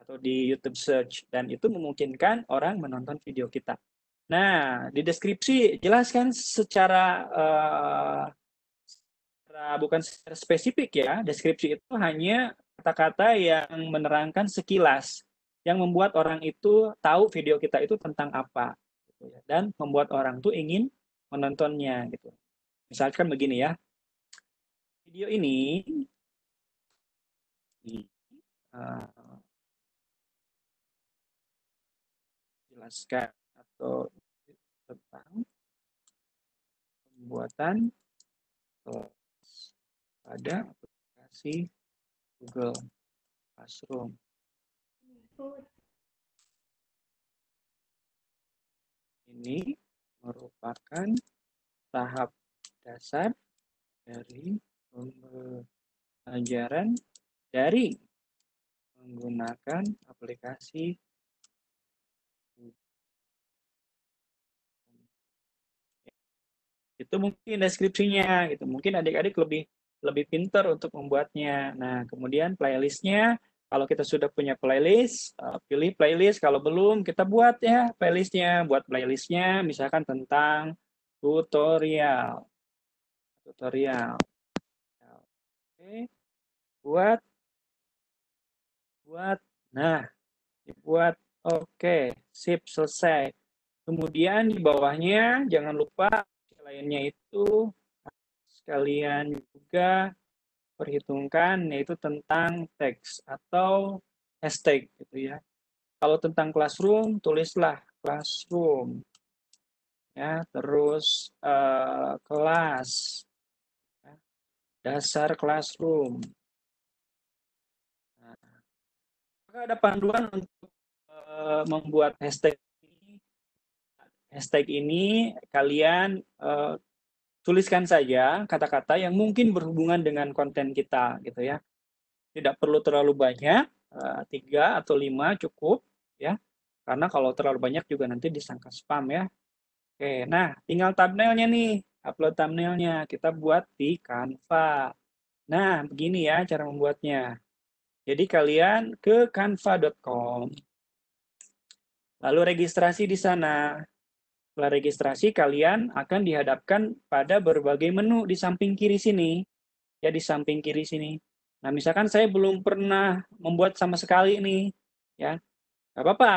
atau di YouTube search dan itu memungkinkan orang menonton video kita. Nah, di deskripsi jelaskan secara uh, bukan secara spesifik ya. Deskripsi itu hanya kata-kata yang menerangkan sekilas yang membuat orang itu tahu video kita itu tentang apa gitu ya. dan membuat orang tuh ingin menontonnya gitu. Misalkan begini ya. Video ini eh, jelaskan atau tentang pembuatan pada aplikasi Google Classroom. Ini merupakan tahap dasar dari pembelajaran dari menggunakan aplikasi itu mungkin deskripsinya gitu mungkin adik-adik lebih lebih pinter untuk membuatnya. Nah, kemudian playlistnya, kalau kita sudah punya playlist, eh, pilih playlist. Kalau belum, kita buat ya playlistnya. Buat playlistnya, misalkan tentang tutorial. Tutorial. Oke, buat, buat. Nah, dibuat. Oke, sip, selesai. Kemudian di bawahnya jangan lupa lainnya itu kalian juga perhitungkan yaitu tentang teks atau hashtag gitu ya. Kalau tentang classroom tulislah classroom. Ya, terus uh, kelas. dasar classroom. Nah, ada panduan untuk uh, membuat hashtag ini. Hashtag ini kalian uh, tuliskan saja kata-kata yang mungkin berhubungan dengan konten kita gitu ya tidak perlu terlalu banyak eh, tiga atau lima cukup ya karena kalau terlalu banyak juga nanti disangka spam ya oke nah tinggal thumbnailnya nih upload thumbnailnya kita buat di Canva nah begini ya cara membuatnya jadi kalian ke canva.com lalu registrasi di sana setelah registrasi, kalian akan dihadapkan pada berbagai menu di samping kiri sini. Ya, di samping kiri sini. Nah, misalkan saya belum pernah membuat sama sekali ini ya. nggak apa-apa.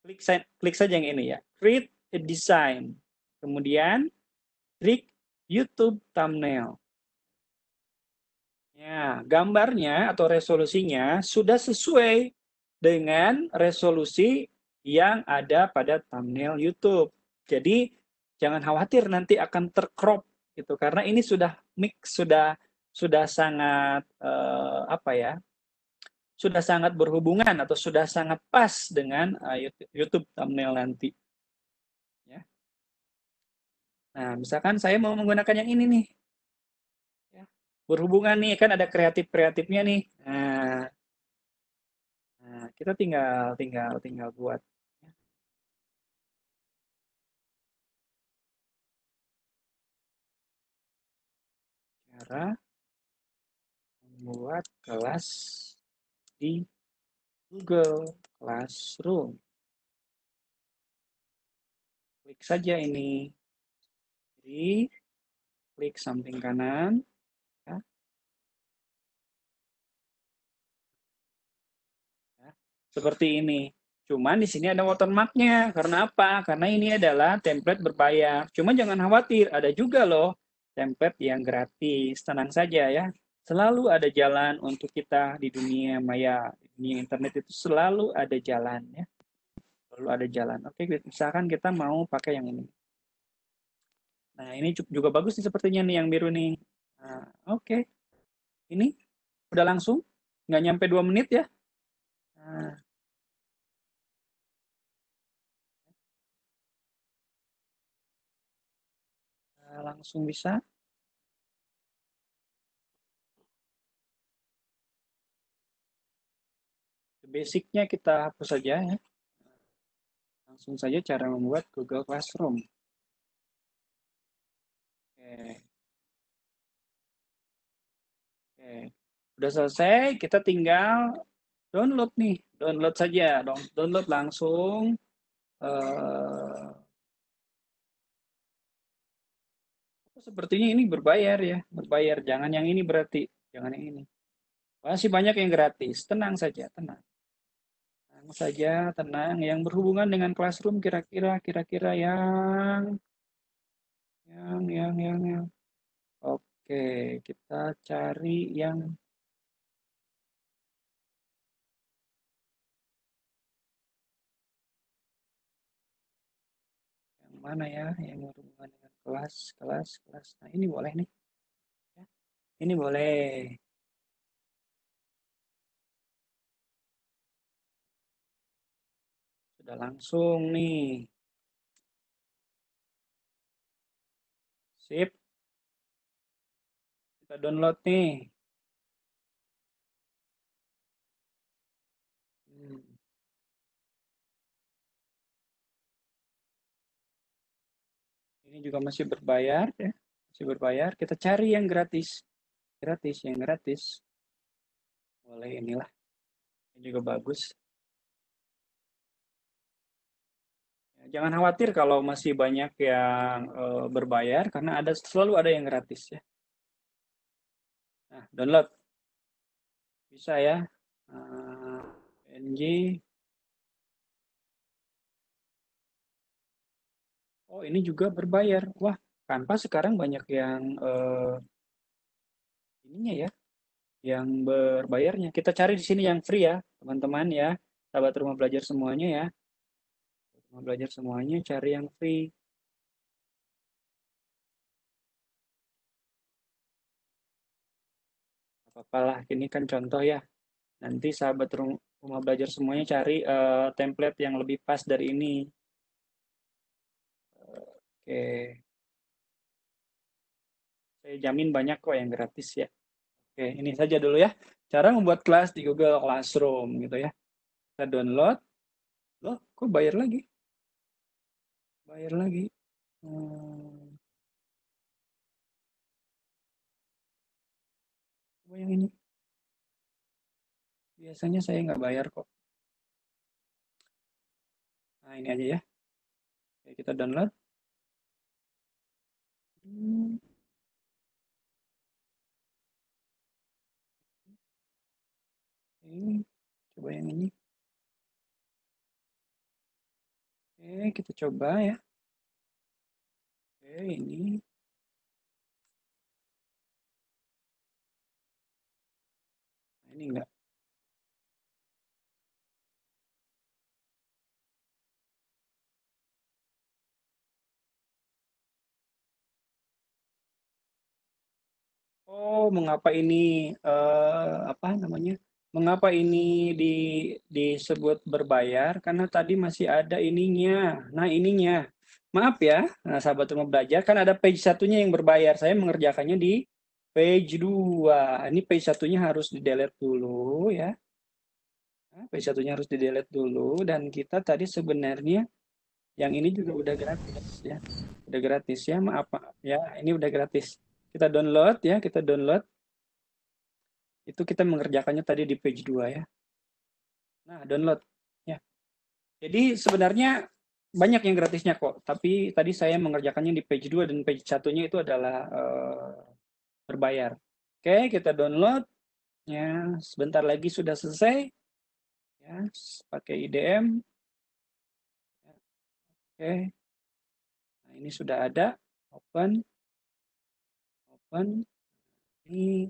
Klik, klik saja yang ini ya. Create a design. Kemudian, klik YouTube thumbnail. Ya, gambarnya atau resolusinya sudah sesuai dengan resolusi yang ada pada thumbnail YouTube. Jadi jangan khawatir nanti akan tercrop gitu karena ini sudah mix sudah sudah sangat uh, apa ya sudah sangat berhubungan atau sudah sangat pas dengan eh, YouTube thumbnail nanti. Ya. Nah misalkan saya mau menggunakan yang ini nih ya. berhubungan nih kan ada kreatif kreatifnya nih. Nah. nah kita tinggal tinggal tinggal buat cara membuat kelas di Google Classroom. Klik saja ini jadi klik samping kanan. Ya. Ya, seperti ini. Cuman di sini ada watermarknya. Karena apa? Karena ini adalah template berbayar. Cuma jangan khawatir, ada juga loh template yang gratis. Tenang saja ya, selalu ada jalan untuk kita di dunia maya, di dunia internet itu selalu ada jalan ya. Selalu ada jalan. Oke, misalkan kita mau pakai yang ini. Nah, ini juga bagus nih sepertinya nih yang biru nih. Nah, oke. Okay. Ini udah langsung, nggak nyampe 2 menit ya. Nah, langsung bisa. Basicnya kita hapus saja ya. Langsung saja cara membuat Google Classroom. Oke. Oke. Udah selesai, kita tinggal download nih. Download saja, download langsung. Eh, sepertinya ini berbayar ya, berbayar. Jangan yang ini berarti, jangan yang ini. Masih banyak yang gratis, tenang saja, tenang. Tenang saja, tenang. Yang berhubungan dengan classroom kira-kira, kira-kira yang, yang, yang, yang, yang. Oke, kita cari yang mana ya yang berhubungan dengan kelas kelas kelas nah ini boleh nih ya. ini boleh sudah langsung nih sip kita download nih ini juga masih berbayar ya masih berbayar kita cari yang gratis gratis yang gratis boleh inilah ini juga bagus ya, jangan khawatir kalau masih banyak yang e, berbayar karena ada selalu ada yang gratis ya nah download bisa ya uh, oh ini juga berbayar wah kanvas sekarang banyak yang uh, ininya ya yang berbayarnya kita cari di sini yang free ya teman-teman ya sahabat rumah belajar semuanya ya rumah belajar semuanya cari yang free apalah ini kan contoh ya nanti sahabat rumah belajar semuanya cari uh, template yang lebih pas dari ini Oke. Saya jamin banyak kok yang gratis ya. Oke, ini saja dulu ya. Cara membuat kelas di Google Classroom gitu ya. Kita download. Loh, kok bayar lagi? Bayar lagi. Hmm. yang ini. Biasanya saya nggak bayar kok. Nah, ini aja ya. Oke, kita download coba yang ini. Oke, eh, kita coba ya. Oke, eh, ini. Nah, ini enggak. Oh, mengapa ini eh, apa namanya? Mengapa ini di disebut berbayar? Karena tadi masih ada ininya. Nah, ininya. Maaf ya, nah, sahabat rumah belajar, kan ada page satunya yang berbayar. Saya mengerjakannya di page 2. Ini page satunya harus di-delete dulu ya. Nah, page satunya harus di-delete dulu dan kita tadi sebenarnya yang ini juga udah gratis ya. Udah gratis ya, maaf ya. Ini udah gratis kita download ya, kita download. Itu kita mengerjakannya tadi di page 2 ya. Nah, download ya. Jadi sebenarnya banyak yang gratisnya kok, tapi tadi saya mengerjakannya di page 2 dan page satunya itu adalah uh, berbayar. Oke, kita download ya. Sebentar lagi sudah selesai. Ya, pakai IDM. Oke. Nah, ini sudah ada open open. ini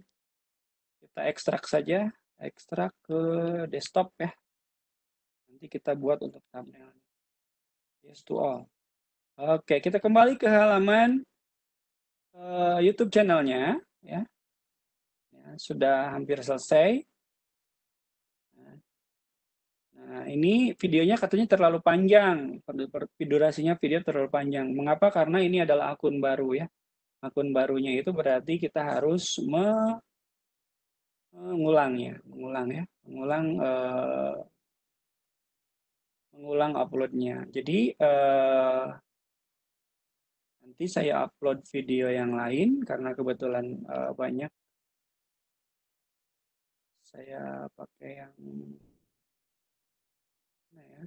kita ekstrak saja ekstrak ke desktop ya nanti kita buat untuk thumbnail yes to all oke kita kembali ke halaman uh, YouTube channelnya ya. ya sudah hampir selesai Nah, ini videonya katanya terlalu panjang, durasinya video terlalu panjang. Mengapa? Karena ini adalah akun baru ya akun barunya itu berarti kita harus me mengulang ya, ya, mengulang ya, mengulang eh, mengulang uploadnya. Jadi eh, nanti saya upload video yang lain karena kebetulan eh, banyak. Saya pakai yang, nah ya,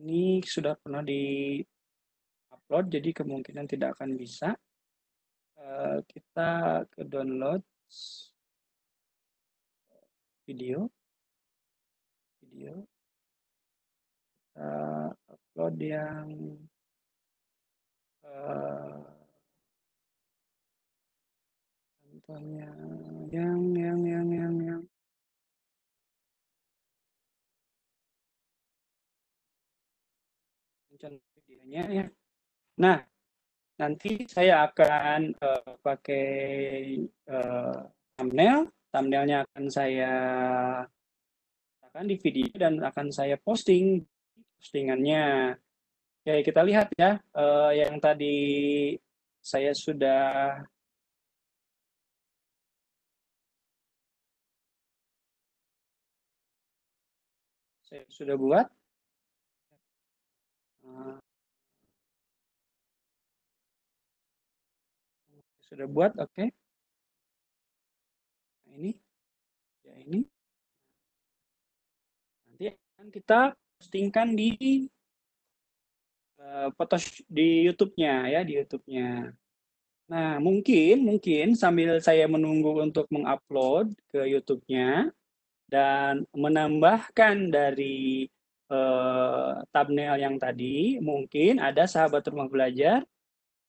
ini sudah pernah di upload jadi kemungkinan tidak akan bisa uh, kita ke download video video kita upload yang uh, contohnya yang yang yang, yang lainnya ya. Nah, nanti saya akan uh, pakai uh, thumbnail. Thumbnailnya akan saya akan di video dan akan saya posting postingannya. Oke, kita lihat ya uh, yang tadi saya sudah saya sudah buat. Uh, sudah buat oke okay. Nah, ini ya ini nanti akan kita postingkan di uh, di YouTube-nya ya di YouTube-nya Nah, mungkin mungkin sambil saya menunggu untuk mengupload ke YouTube-nya dan menambahkan dari uh, thumbnail yang tadi, mungkin ada sahabat rumah belajar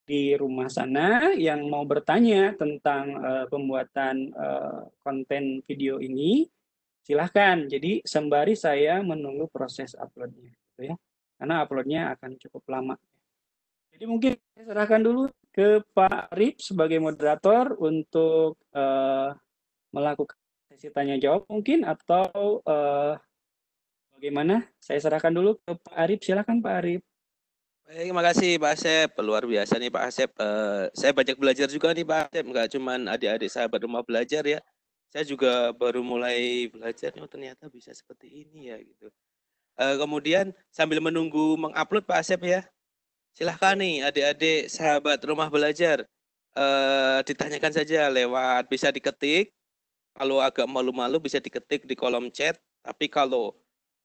di rumah sana yang mau bertanya tentang uh, pembuatan uh, konten video ini, silahkan. Jadi sembari saya menunggu proses uploadnya, gitu ya. Karena uploadnya akan cukup lama. Jadi mungkin saya serahkan dulu ke Pak Rip sebagai moderator untuk uh, melakukan sesi tanya jawab mungkin atau uh, bagaimana? Saya serahkan dulu ke Pak Arif. silahkan Pak Arif. Baik, eh, terima kasih Pak Asep. Luar biasa nih Pak Asep. Uh, saya banyak belajar juga nih Pak Asep. Enggak cuma adik-adik sahabat rumah belajar ya. Saya juga baru mulai belajar, oh ternyata bisa seperti ini ya gitu. Uh, kemudian sambil menunggu mengupload Pak Asep ya. Silahkan nih adik-adik sahabat rumah belajar. Uh, ditanyakan saja lewat bisa diketik. Kalau agak malu-malu bisa diketik di kolom chat. Tapi kalau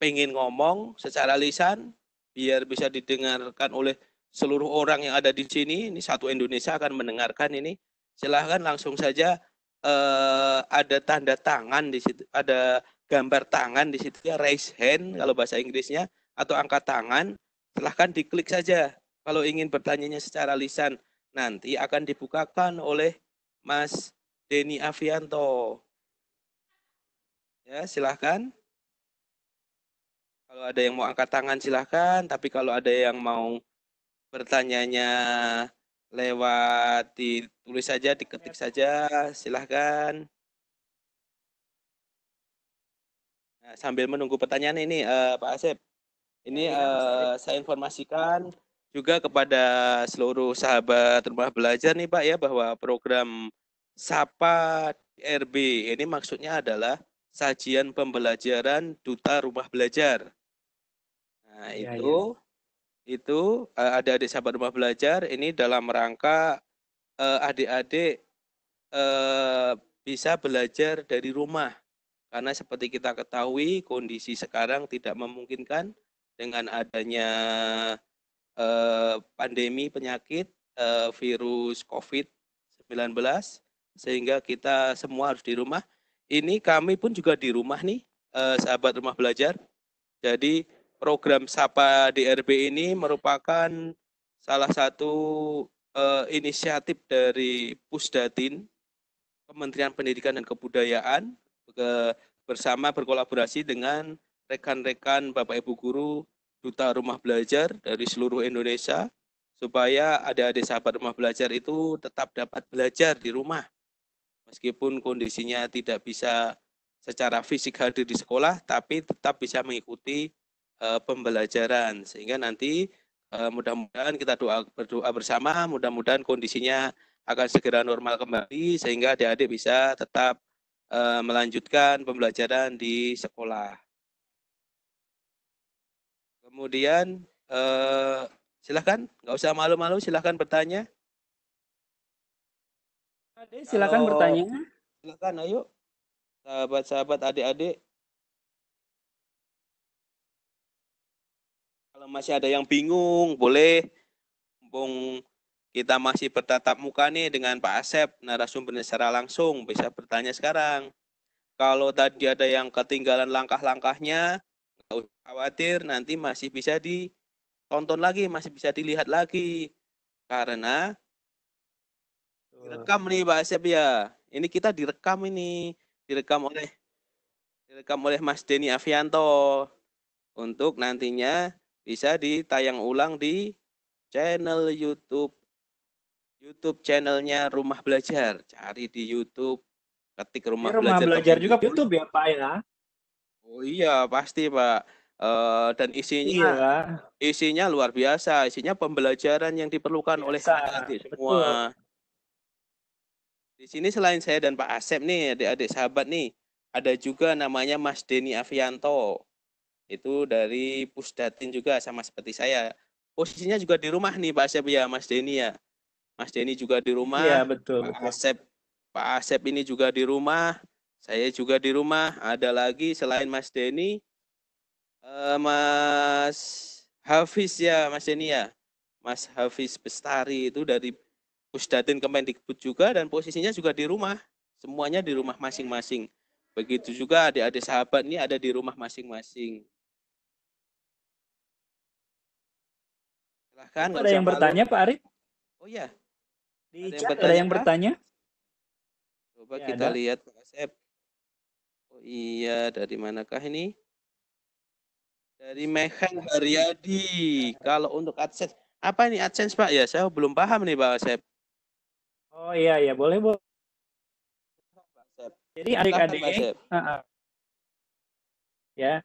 pengen ngomong secara lisan biar bisa didengarkan oleh seluruh orang yang ada di sini. Ini satu Indonesia akan mendengarkan ini. Silahkan langsung saja eh, ada tanda tangan di situ, ada gambar tangan di situ ya raise hand kalau bahasa Inggrisnya atau angkat tangan. Silahkan diklik saja kalau ingin bertanyanya secara lisan. Nanti akan dibukakan oleh Mas Denny Avianto. Ya, silahkan. Kalau ada yang mau angkat tangan silahkan, tapi kalau ada yang mau bertanyanya lewat ditulis saja, diketik iya. saja, silahkan. Nah, sambil menunggu pertanyaan ini, uh, Pak Asep, ini uh, saya informasikan juga kepada seluruh sahabat rumah belajar nih Pak ya, bahwa program Sapa RB ini maksudnya adalah sajian pembelajaran duta rumah belajar. Nah, iya, itu ya. itu eh, adik-adik sahabat rumah belajar ini dalam rangka eh, adik-adik eh, bisa belajar dari rumah. Karena seperti kita ketahui kondisi sekarang tidak memungkinkan dengan adanya pandemi penyakit virus COVID-19 sehingga kita semua harus di rumah. Ini kami pun juga di rumah nih, sahabat rumah belajar. Jadi program Sapa DRB ini merupakan salah satu uh, inisiatif dari Pusdatin Kementerian Pendidikan dan Kebudayaan ke, bersama berkolaborasi dengan rekan-rekan Bapak Ibu guru duta rumah belajar dari seluruh Indonesia supaya adik-adik sahabat rumah belajar itu tetap dapat belajar di rumah meskipun kondisinya tidak bisa secara fisik hadir di sekolah tapi tetap bisa mengikuti Eh, pembelajaran sehingga nanti eh, mudah-mudahan kita doa berdoa bersama mudah-mudahan kondisinya akan segera normal kembali sehingga adik-adik bisa tetap eh, melanjutkan pembelajaran di sekolah. Kemudian silakan silahkan nggak usah malu-malu silahkan bertanya. Adik, silakan Halo. bertanya. Silakan, ayo sahabat-sahabat adik-adik masih ada yang bingung, boleh mumpung kita masih bertatap muka nih dengan Pak Asep, narasumber secara langsung, bisa bertanya sekarang. Kalau tadi ada yang ketinggalan langkah-langkahnya, nggak usah khawatir, nanti masih bisa ditonton lagi, masih bisa dilihat lagi. Karena direkam nih Pak Asep ya. Ini kita direkam ini, direkam oleh direkam oleh Mas Denny Avianto untuk nantinya bisa ditayang ulang di channel YouTube YouTube channelnya Rumah Belajar. Cari di YouTube, ketik Rumah, rumah Belajar. Belajar juga YouTube. YouTube ya Pak ya? Oh iya pasti Pak. Uh, dan isinya iya. isinya luar biasa isinya pembelajaran yang diperlukan biasa, oleh adik-adik semua di sini selain saya dan Pak Asep nih adik-adik sahabat nih ada juga namanya Mas Denny Avianto itu dari Pusdatin juga sama seperti saya. Posisinya juga di rumah nih Pak Asep ya, Mas Denny ya. Mas Denny juga di rumah. Iya, betul. Pak Asep Pak Asep ini juga di rumah, saya juga di rumah. Ada lagi selain Mas Denny eh, Mas Hafiz ya, Mas Denny ya. Mas Hafiz Bestari itu dari Pusdatin Kemendikbud juga dan posisinya juga di rumah. Semuanya di rumah masing-masing. Begitu juga adik-adik sahabat ini ada di rumah masing-masing. Silahkan. Ada yang bertanya lalu. Pak Arif? Oh iya. Di ada chat yang bertanya, ada yang bertanya? Coba ya, kita ada. lihat Pak Asep. Oh iya, dari manakah ini? Dari Mehen Haryadi. Kalau untuk AdSense, apa ini AdSense Pak? Ya, saya belum paham nih Pak Asep. Oh iya, iya. Boleh, Bu. Jadi adik-adik, uh, uh, ya,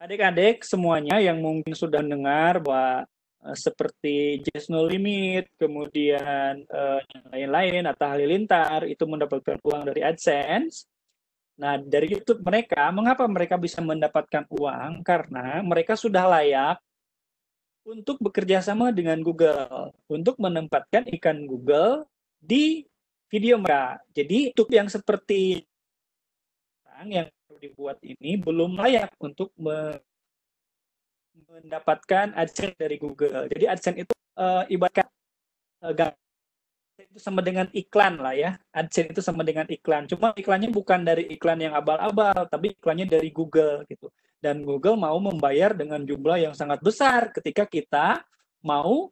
adik-adik semuanya yang mungkin sudah dengar bahwa Eh, seperti Just No Limit, kemudian eh, yang lain-lain, atau Halilintar, itu mendapatkan uang dari AdSense. Nah, dari YouTube mereka, mengapa mereka bisa mendapatkan uang? Karena mereka sudah layak untuk bekerja sama dengan Google, untuk menempatkan ikan Google di video mereka. Jadi, YouTube yang seperti yang dibuat ini belum layak untuk me mendapatkan AdSense dari Google. Jadi AdSense itu uh, ibaratkan uh, itu sama dengan iklan lah ya. AdSense itu sama dengan iklan. Cuma iklannya bukan dari iklan yang abal-abal, tapi iklannya dari Google gitu. Dan Google mau membayar dengan jumlah yang sangat besar ketika kita mau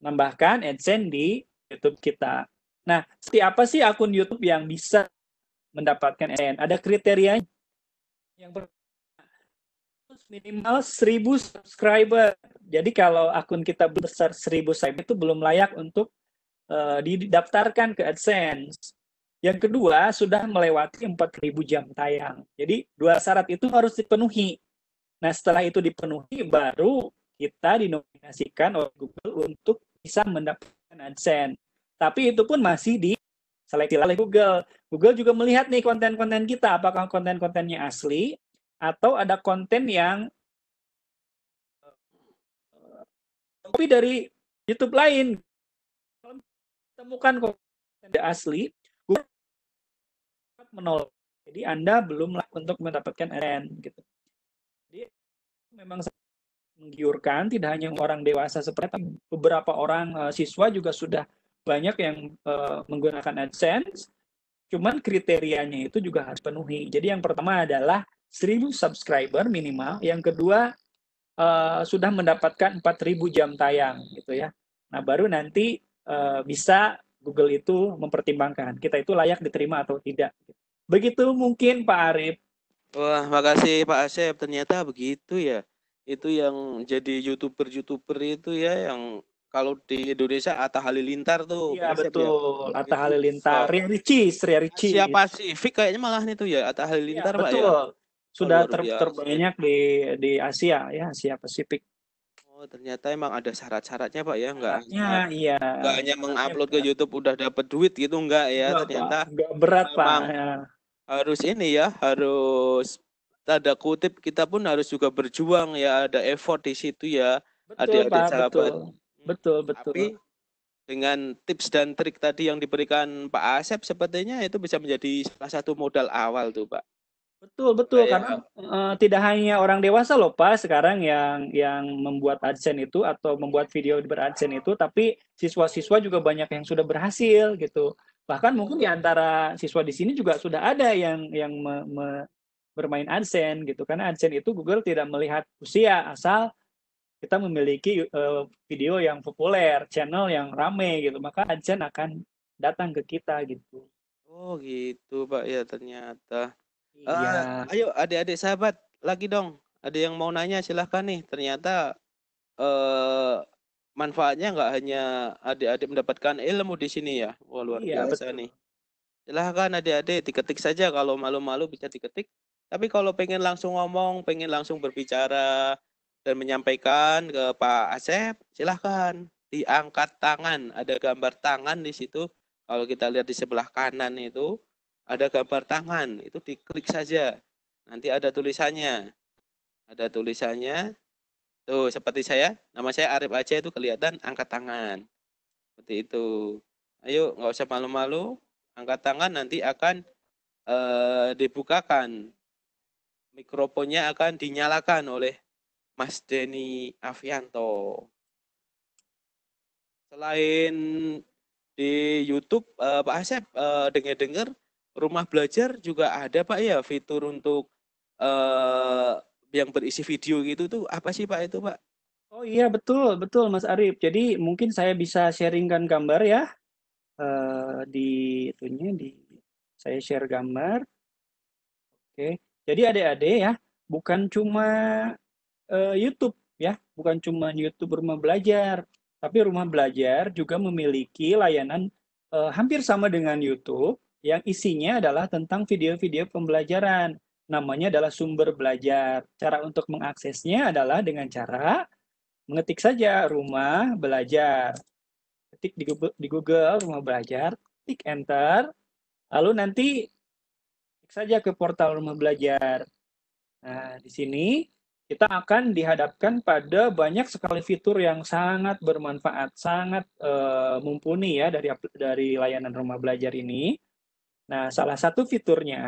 menambahkan AdSense di YouTube kita. Nah, seperti apa sih akun YouTube yang bisa mendapatkan AdSense? Ada kriterianya. Yang pertama minimal 1000 subscriber. Jadi kalau akun kita besar 1000 subscriber itu belum layak untuk uh, didaftarkan ke AdSense. Yang kedua, sudah melewati 4000 jam tayang. Jadi dua syarat itu harus dipenuhi. Nah, setelah itu dipenuhi baru kita dinominasikan oleh Google untuk bisa mendapatkan AdSense. Tapi itu pun masih di seleksi oleh Google. Google juga melihat nih konten-konten kita, apakah konten-kontennya asli atau ada konten yang copy eh, dari YouTube lain. temukan konten asli, Google Jadi Anda belum untuk mendapatkan RN gitu. Jadi memang menggiurkan tidak hanya orang dewasa seperti itu, beberapa orang uh, siswa juga sudah banyak yang uh, menggunakan AdSense. Cuman kriterianya itu juga harus penuhi. Jadi yang pertama adalah 1000 subscriber minimal, yang kedua uh, sudah mendapatkan 4000 jam tayang gitu ya. Nah, baru nanti uh, bisa Google itu mempertimbangkan kita itu layak diterima atau tidak. Begitu mungkin Pak Arif. Wah, makasih Pak Asep. Ternyata begitu ya. Itu yang jadi YouTuber-YouTuber itu ya yang kalau di Indonesia Atta Halilintar tuh. Iya, ya. betul. Ya. Atta Halilintar, Ria Ricis, Ria Ricis. Siapa sih? Fik kayaknya malah nih ya Atta Halilintar, ya, Pak iya, betul. ya sudah ter, terbanyak di di Asia ya Asia Pasifik. Oh ternyata emang ada syarat-syaratnya pak ya nggak? Syaratnya enggak, iya. Nggak hanya mengupload ke YouTube udah dapat duit gitu nggak ya enggak, ternyata. Pak. Nggak berat pak. Ya. Harus ini ya harus ada kutip kita pun harus juga berjuang ya ada effort di situ ya. Betul ada, pak betul hmm. betul betul. Tapi dengan tips dan trik tadi yang diberikan Pak Asep sepertinya itu bisa menjadi salah satu modal awal tuh Pak. Betul betul ya, karena Uh, tidak hanya orang dewasa loh pak sekarang yang yang membuat adsense itu atau membuat video beradsense itu tapi siswa-siswa juga banyak yang sudah berhasil gitu bahkan mungkin di antara siswa di sini juga sudah ada yang yang me, me, bermain adsense gitu karena adsense itu Google tidak melihat usia asal kita memiliki uh, video yang populer channel yang rame gitu maka adsense akan datang ke kita gitu. Oh gitu pak ya ternyata. Iya. Uh, ayo adik-adik sahabat lagi dong. Ada yang mau nanya silahkan nih. Ternyata uh, manfaatnya nggak hanya adik-adik mendapatkan ilmu di sini ya. Wah luar iya, biasa betul. nih. Silahkan adik-adik diketik saja kalau malu-malu bisa diketik. Tapi kalau pengen langsung ngomong, pengen langsung berbicara dan menyampaikan ke Pak Asep, silahkan diangkat tangan. Ada gambar tangan di situ. Kalau kita lihat di sebelah kanan itu ada gambar tangan, itu diklik saja. Nanti ada tulisannya. Ada tulisannya. Tuh, seperti saya, nama saya Arif aja itu kelihatan angkat tangan. Seperti itu. Ayo, nggak usah malu-malu. Angkat tangan nanti akan e, dibukakan. Mikrofonnya akan dinyalakan oleh Mas Denny Avianto. Selain di YouTube, e, Pak Asep e, dengar-dengar rumah belajar juga ada Pak ya fitur untuk uh, yang berisi video gitu tuh apa sih Pak itu Pak? Oh iya betul betul Mas Arif. Jadi mungkin saya bisa sharingkan gambar ya uh, di itunya di saya share gambar. Oke. Jadi adik-adik ya bukan cuma uh, YouTube ya bukan cuma YouTube rumah belajar tapi rumah belajar juga memiliki layanan eh, hampir sama dengan YouTube yang isinya adalah tentang video-video pembelajaran. Namanya adalah sumber belajar. Cara untuk mengaksesnya adalah dengan cara mengetik saja rumah belajar. Ketik di Google, di Google rumah belajar, klik enter. Lalu nanti klik saja ke portal rumah belajar. Nah, di sini kita akan dihadapkan pada banyak sekali fitur yang sangat bermanfaat, sangat uh, mumpuni ya dari dari layanan rumah belajar ini. Nah, salah satu fiturnya,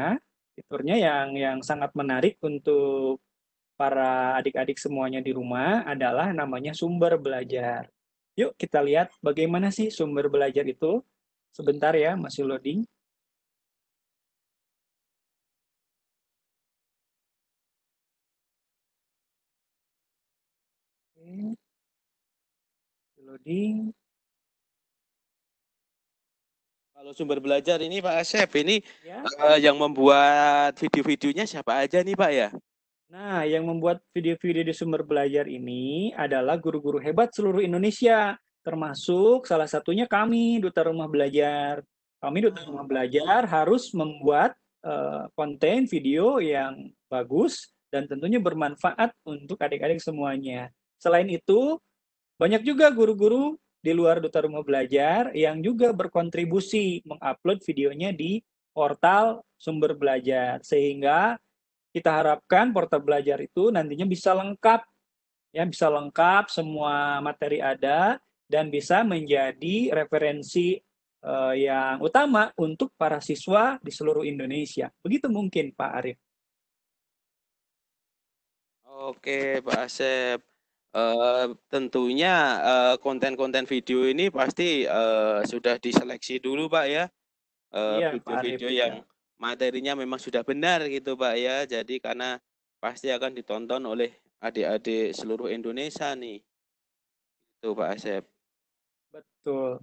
fiturnya yang yang sangat menarik untuk para adik-adik semuanya di rumah adalah namanya sumber belajar. Yuk kita lihat bagaimana sih sumber belajar itu. Sebentar ya, masih loading. Oke. Loading. Kalau sumber belajar ini Pak Asep, ini ya. uh, yang membuat video-videonya siapa aja nih Pak ya? Nah, yang membuat video-video di sumber belajar ini adalah guru-guru hebat seluruh Indonesia, termasuk salah satunya kami, Duta Rumah Belajar. Kami Duta ah. Rumah Belajar harus membuat uh, konten video yang bagus dan tentunya bermanfaat untuk adik-adik semuanya. Selain itu, banyak juga guru-guru di luar Duta Rumah Belajar yang juga berkontribusi mengupload videonya di portal sumber belajar sehingga kita harapkan portal belajar itu nantinya bisa lengkap ya bisa lengkap semua materi ada dan bisa menjadi referensi uh, yang utama untuk para siswa di seluruh Indonesia begitu mungkin Pak Arief? Oke Pak Asep Uh, tentunya eh, konten-konten uh, video ini pasti uh, sudah diseleksi dulu, Pak ya. Iya, video-video uh, iya, yang ya. materinya memang sudah benar gitu, Pak ya. Jadi karena pasti akan ditonton oleh adik-adik seluruh Indonesia nih. Itu Pak Asep. Betul.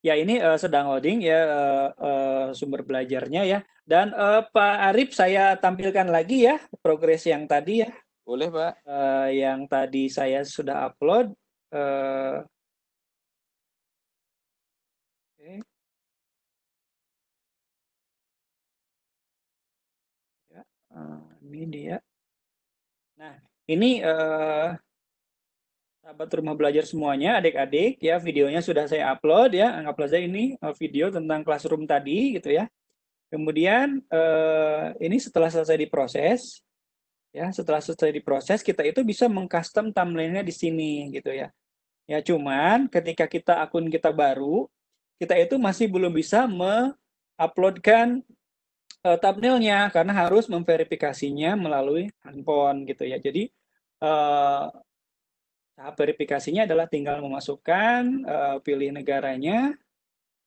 Ya ini uh, sedang loading ya uh, uh, sumber belajarnya ya. Dan uh, Pak Arif saya tampilkan lagi ya progres yang tadi ya boleh, Pak. Uh, yang tadi saya sudah upload. Uh, eh, okay. ya, uh, ini dia. Nah, ini uh, sahabat rumah belajar semuanya, adik-adik, ya videonya sudah saya upload ya. anggap saja ini uh, video tentang classroom tadi gitu ya. Kemudian uh, ini setelah selesai diproses, Ya, setelah selesai diproses, kita itu bisa mengcustom thumbnailnya di sini gitu ya. Ya, cuman ketika kita akun kita baru, kita itu masih belum bisa menguploadkan uh, thumbnailnya karena harus memverifikasinya melalui handphone gitu ya. Jadi uh, tahap verifikasinya adalah tinggal memasukkan uh, pilih negaranya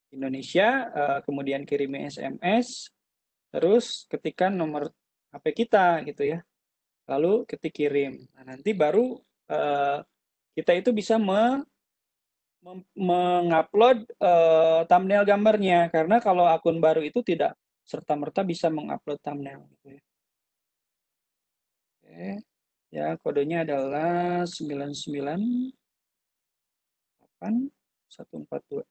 Indonesia, uh, kemudian kirim SMS, terus ketikan nomor HP kita gitu ya lalu ketik kirim. Nah, nanti baru uh, kita itu bisa me mengupload uh, thumbnail gambarnya karena kalau akun baru itu tidak serta merta bisa mengupload thumbnail gitu ya. Oke. Ya, kodenya adalah 99 empat 142.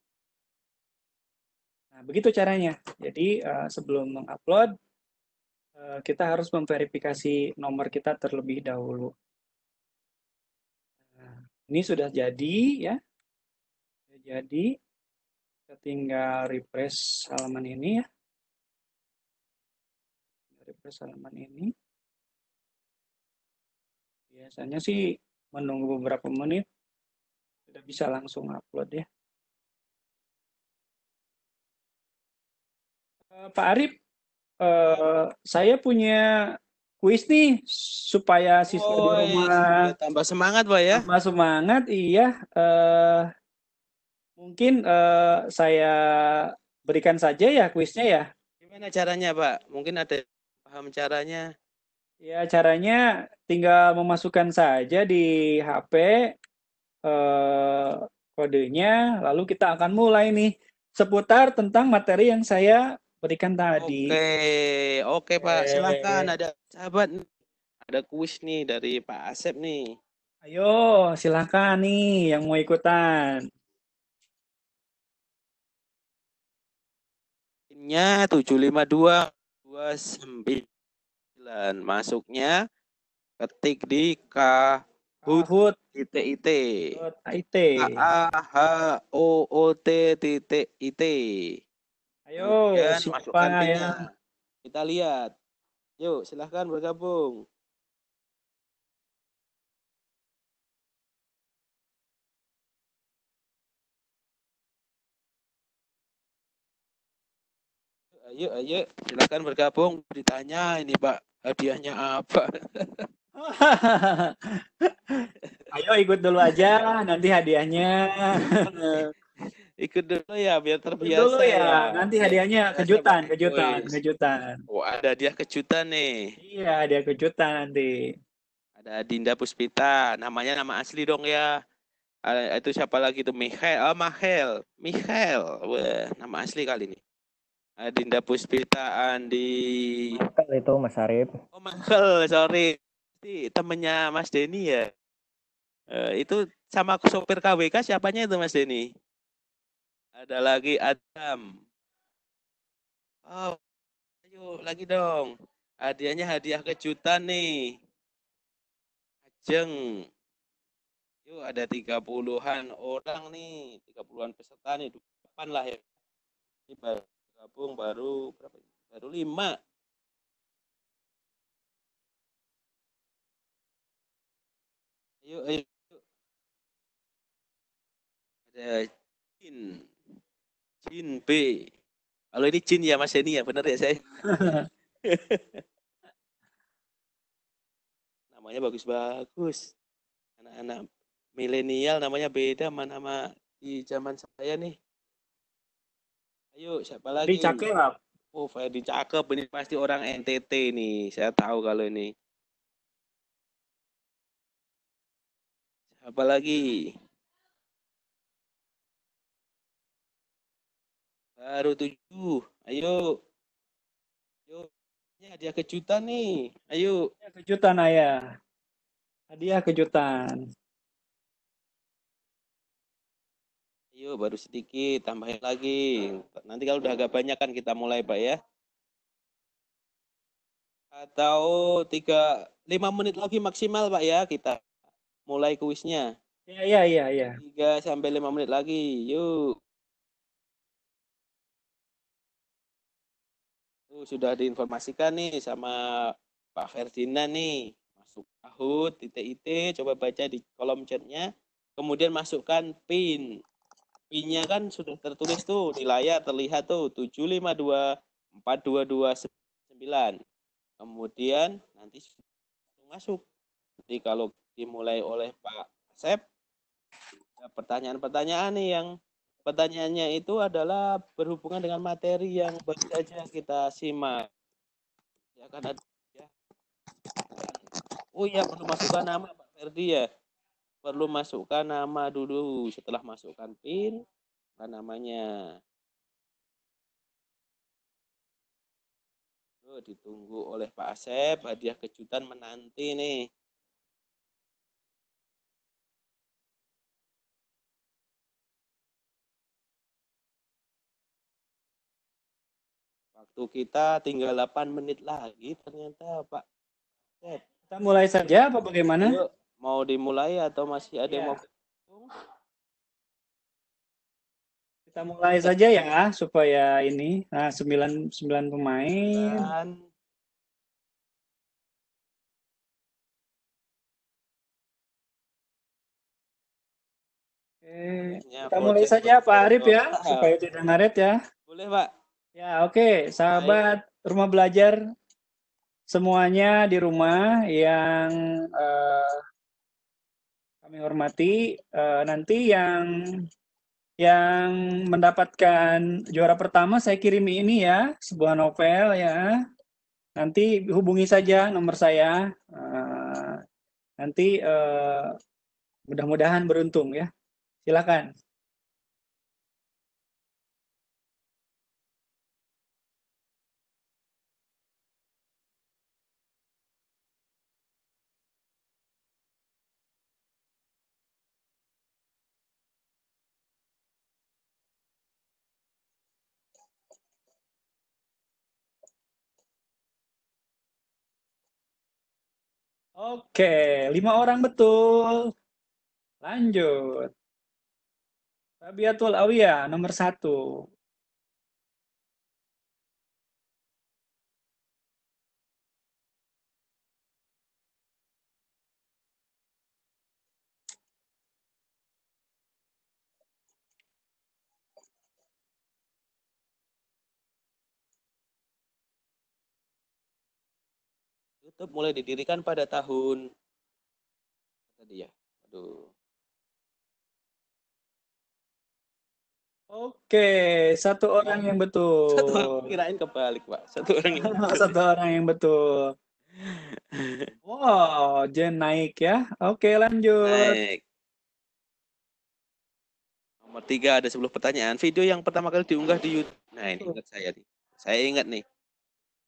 Nah, begitu caranya. Jadi uh, sebelum mengupload Eh, kita harus memverifikasi nomor kita terlebih dahulu. Nah, ini sudah jadi ya. Sudah jadi. Kita tinggal refresh halaman ini ya. Refresh halaman ini. Biasanya sih menunggu beberapa menit sudah bisa langsung upload ya. Eh, Pak Arif, uh, saya punya kuis nih supaya siswa oh, di iya, rumah iya, tambah semangat, Pak ya. Tambah semangat, iya. Uh, mungkin uh, saya berikan saja ya kuisnya ya. Gimana caranya, Pak? Mungkin ada paham caranya. Ya, caranya tinggal memasukkan saja di HP uh, kodenya, lalu kita akan mulai nih seputar tentang materi yang saya berikan tadi. Oke, oke Pak, eh. silakan eh. ada sahabat ada kuis nih dari Pak Asep nih. Ayo, silakan nih yang mau ikutan. Nya 752 29. Masuknya ketik di kahut titik it. It. A, A H O O T titik it. Ayo, kan, masukkan ya. Kita lihat. Yuk, silahkan bergabung. Ayo, ayo, silahkan bergabung. Ditanya ini, Pak, hadiahnya apa? ayo ikut dulu aja, nanti hadiahnya. ikut dulu ya biar terbiasa ikut dulu ya. ya nanti hadiahnya kejutan kejutan kejutan oh ada dia kejutan nih iya dia kejutan nanti ada Dinda Puspita namanya nama asli dong ya eh, itu siapa lagi tuh Michael oh, Mahel Michael Wah, nama asli kali ini ada eh, Dinda Puspita Andi Michael itu Mas Arif oh Michael, sorry temennya Mas Denny ya Uh, itu sama sopir KWK siapanya itu Mas Denny? Ada lagi Adam. Oh, ayo lagi dong. Hadiahnya hadiah kejutan nih. Ajeng. Yuk ada tiga puluhan orang nih, tiga puluhan peserta nih, depan lah ya. Ini baru gabung baru berapa? Baru lima. Ayo, ayo. Ada Jin. Jin B. Kalau ini Jin ya Mas Denny ya, benar ya saya? namanya bagus-bagus. Anak-anak milenial namanya beda sama nama di zaman saya nih. Ayo, siapa lagi? Di Cakep. Oh, Ferdi Cakep. Ini pasti orang NTT nih. Saya tahu kalau ini. Siapa lagi? Baru tujuh. Ayo. Ayo. Ini hadiah kejutan nih. Ayo. Hadiah kejutan, Ayah. Hadiah kejutan. Ayo, baru sedikit. Tambahin lagi. Nanti kalau udah agak banyak kan kita mulai, Pak, ya. Atau tiga, lima menit lagi maksimal, Pak, ya. Kita mulai kuisnya. Iya, iya, iya. Ya. Tiga sampai lima menit lagi. Yuk. sudah diinformasikan nih sama Pak Ferdinand nih masuk titik it coba baca di kolom chatnya kemudian masukkan pin PIN-nya kan sudah tertulis tuh di layar terlihat tuh 752 4229 kemudian nanti masuk jadi kalau dimulai oleh Pak Asep pertanyaan-pertanyaan nih yang pertanyaannya itu adalah berhubungan dengan materi yang baru saja kita simak. Ya kan ada ya. Oh iya perlu masukkan nama Pak Ferdi ya. Perlu masukkan nama dulu setelah masukkan PIN apa namanya. Tuh, oh, ditunggu oleh Pak Asep hadiah kejutan menanti nih. waktu kita tinggal 8 menit lagi ternyata Pak eh, Kita mulai saja apa bagaimana? Yuk, mau dimulai atau masih ada iya. yang mau Kita mulai saja ya supaya ini nah 9 9 pemain. Dan... kita mulai saja Pak Arif ya supaya tidak ngaret ya. Boleh Pak. Ya, oke, okay. sahabat Hai. rumah belajar semuanya di rumah yang uh, kami hormati uh, nanti yang yang mendapatkan juara pertama saya kirim ini ya, sebuah novel ya. Nanti hubungi saja nomor saya. Uh, nanti uh, mudah-mudahan beruntung ya. Silakan. Oke, lima orang betul. Lanjut. Rabiatul Awiyah nomor satu. YouTube mulai didirikan pada tahun tadi ya. Aduh. Oke, satu orang yang betul. Satu orang kirain kebalik, Pak. Satu orang yang betul. satu orang yang betul. Wow, Jen naik ya. Oke, lanjut. Naik. Nomor tiga ada sepuluh pertanyaan. Video yang pertama kali diunggah di YouTube. Nah, ini ingat saya nih. Saya ingat nih.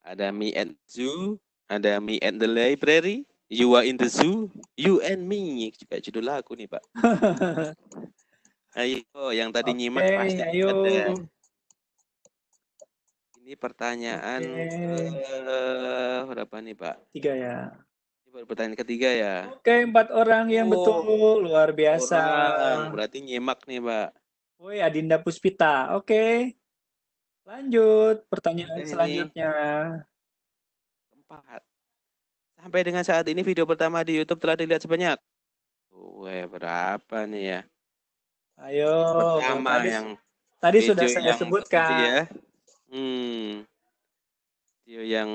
Ada Mi and Zoo, ada Me at the Library, You Are in the Zoo, You and Me. Juga judul lagu nih, Pak. ayo, yang tadi okay, nyimak pasti ayo. ada. Ini pertanyaan okay. uh, berapa nih, Pak? Tiga ya. Ini baru pertanyaan ketiga ya. Oke, okay, empat orang yang oh, betul. Luar biasa. Orang. Berarti nyimak nih, Pak. Woi, Adinda Puspita. Oke. Okay. Lanjut, pertanyaan selanjutnya tepat. Sampai dengan saat ini video pertama di YouTube telah dilihat sebanyak. Weh, berapa nih ya? Ayo. Pertama tadi, yang tadi sudah saya yang sebutkan. Ya. Hmm. Video yang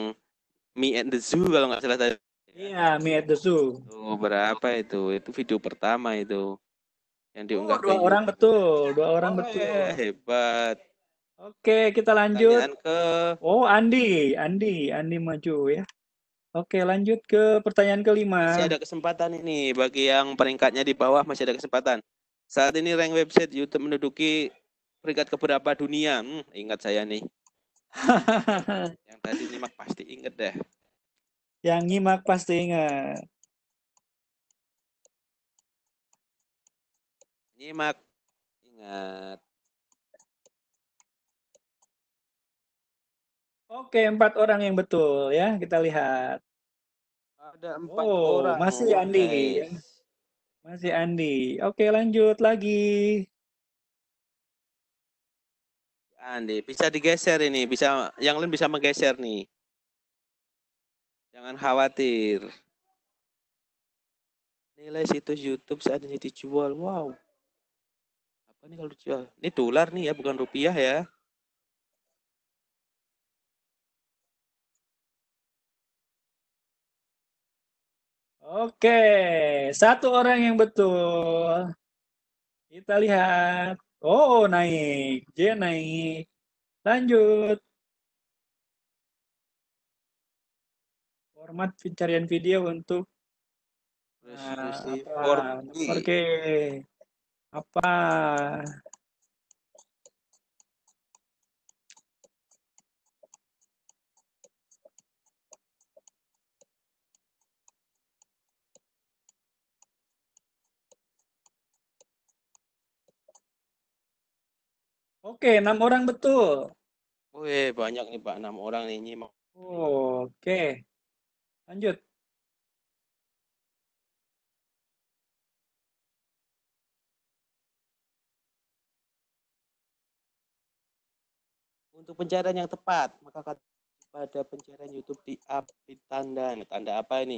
Me at the Zoo kalau nggak salah tadi. Iya, Me at the Zoo. Tuh, berapa itu? Itu video pertama itu. Yang oh, diunggah. Oh, dua orang betul, dua orang oh, betul. Ya, hebat. Oke, kita lanjut. ke Oh, Andi, Andi, Andi maju ya. Oke, lanjut ke pertanyaan kelima. Masih ada kesempatan ini bagi yang peringkatnya di bawah masih ada kesempatan. Saat ini rank website YouTube menduduki peringkat keberapa dunia? Hmm, ingat saya nih. yang tadi nyimak pasti inget deh. Yang nyimak pasti ingat. Nyimak ingat. Oke, empat orang yang betul ya. Kita lihat. Ada empat oh, orang. Masih oh, Andi. Guys. Masih Andi. Oke, lanjut lagi. Andi, bisa digeser ini, bisa yang lain bisa menggeser nih. Jangan khawatir. Nilai situs YouTube saat ini dijual, wow. Apa nih kalau dijual? Ini dolar nih ya, bukan rupiah ya. Oke, satu orang yang betul. Kita lihat. Oh, naik. J naik. Lanjut. Format pencarian video untuk resolusi Oke. Ah, apa? Oke, enam orang betul. Wih, banyak nih Pak, enam orang nih nyimak. Oke, lanjut. Untuk pencarian yang tepat, maka pada pencarian YouTube di up di tanda. tanda apa ini?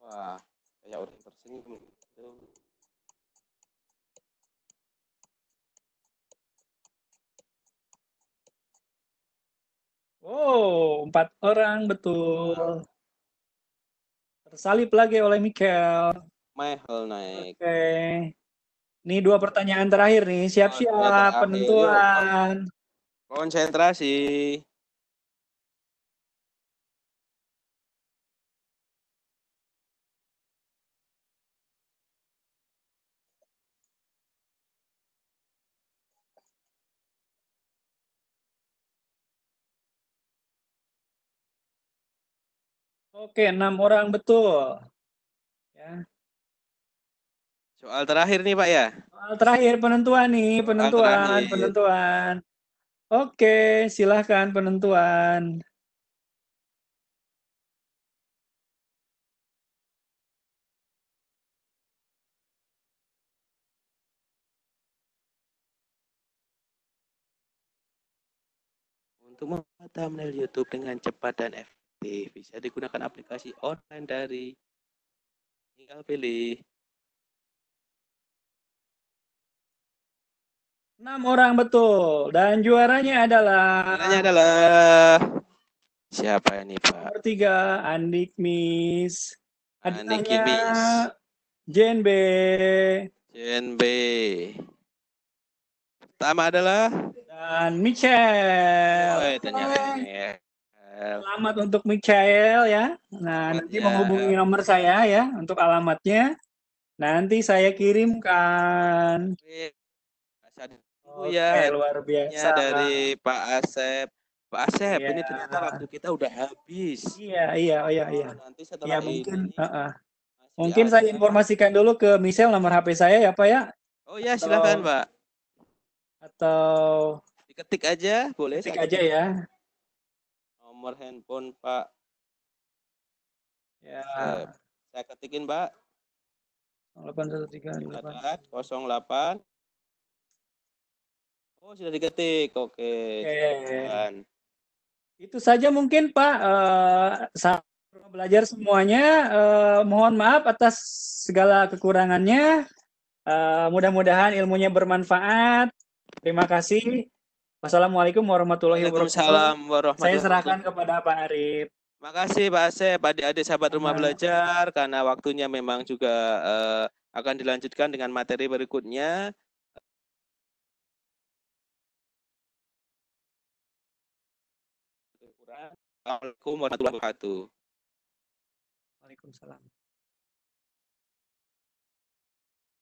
Wah, kayak orang tersenyum. Oh, empat orang betul. Tersalip lagi oleh Michael. Michael naik. Oke. Okay. Ini dua pertanyaan terakhir nih. Siap-siap penentuan. Konsentrasi. Oke, enam orang betul. Ya. Soal terakhir nih Pak ya. Soal terakhir penentuan nih, penentuan, penentuan. Oke, silahkan penentuan. Untuk membuat thumbnail YouTube dengan cepat dan efektif efektif. Bisa digunakan aplikasi online dari tinggal pilih. Enam orang betul dan juaranya adalah juaranya adalah siapa ini Pak? Nomor tiga Andik Mis. Andik Mis. Jen B. Jen B. Pertama adalah dan Michelle. Oh, ternyata ya. Selamat untuk Michael ya. Nah, Selamat nanti ya. menghubungi nomor saya ya untuk alamatnya. Nanti saya kirimkan. Oh ya, luar biasa dari Pak Asep. Pak Asep, ya. ini ternyata waktu kita udah habis. Iya, iya, oh, iya, iya. Nah, nanti setelah ya, mungkin, ini. Uh -uh. Mungkin saya informasikan dulu ke Michelle nomor HP saya ya, Pak ya. Oh ya, silakan, Pak. Atau diketik aja, boleh. Ketik aja ya nomor handphone Pak. Ya. Saya, saya ketikin, Pak. 0813. 08 Oh, sudah diketik. Oke. Okay. Okay. Itu saja mungkin Pak uh, eh, saat belajar semuanya uh, mohon maaf atas segala kekurangannya. Uh, mudah-mudahan ilmunya bermanfaat. Terima kasih. Wassalamualaikum warahmatullahi wabarakatuh. Waalaikumsalam warahmatullahi wabarakatuh. Saya serahkan kepada Pak Arif. Makasih Pak Asep, adik-adik sahabat rumah belajar karena waktunya memang juga uh, akan dilanjutkan dengan materi berikutnya. Assalamualaikum warahmatullahi wabarakatuh. Waalaikumsalam.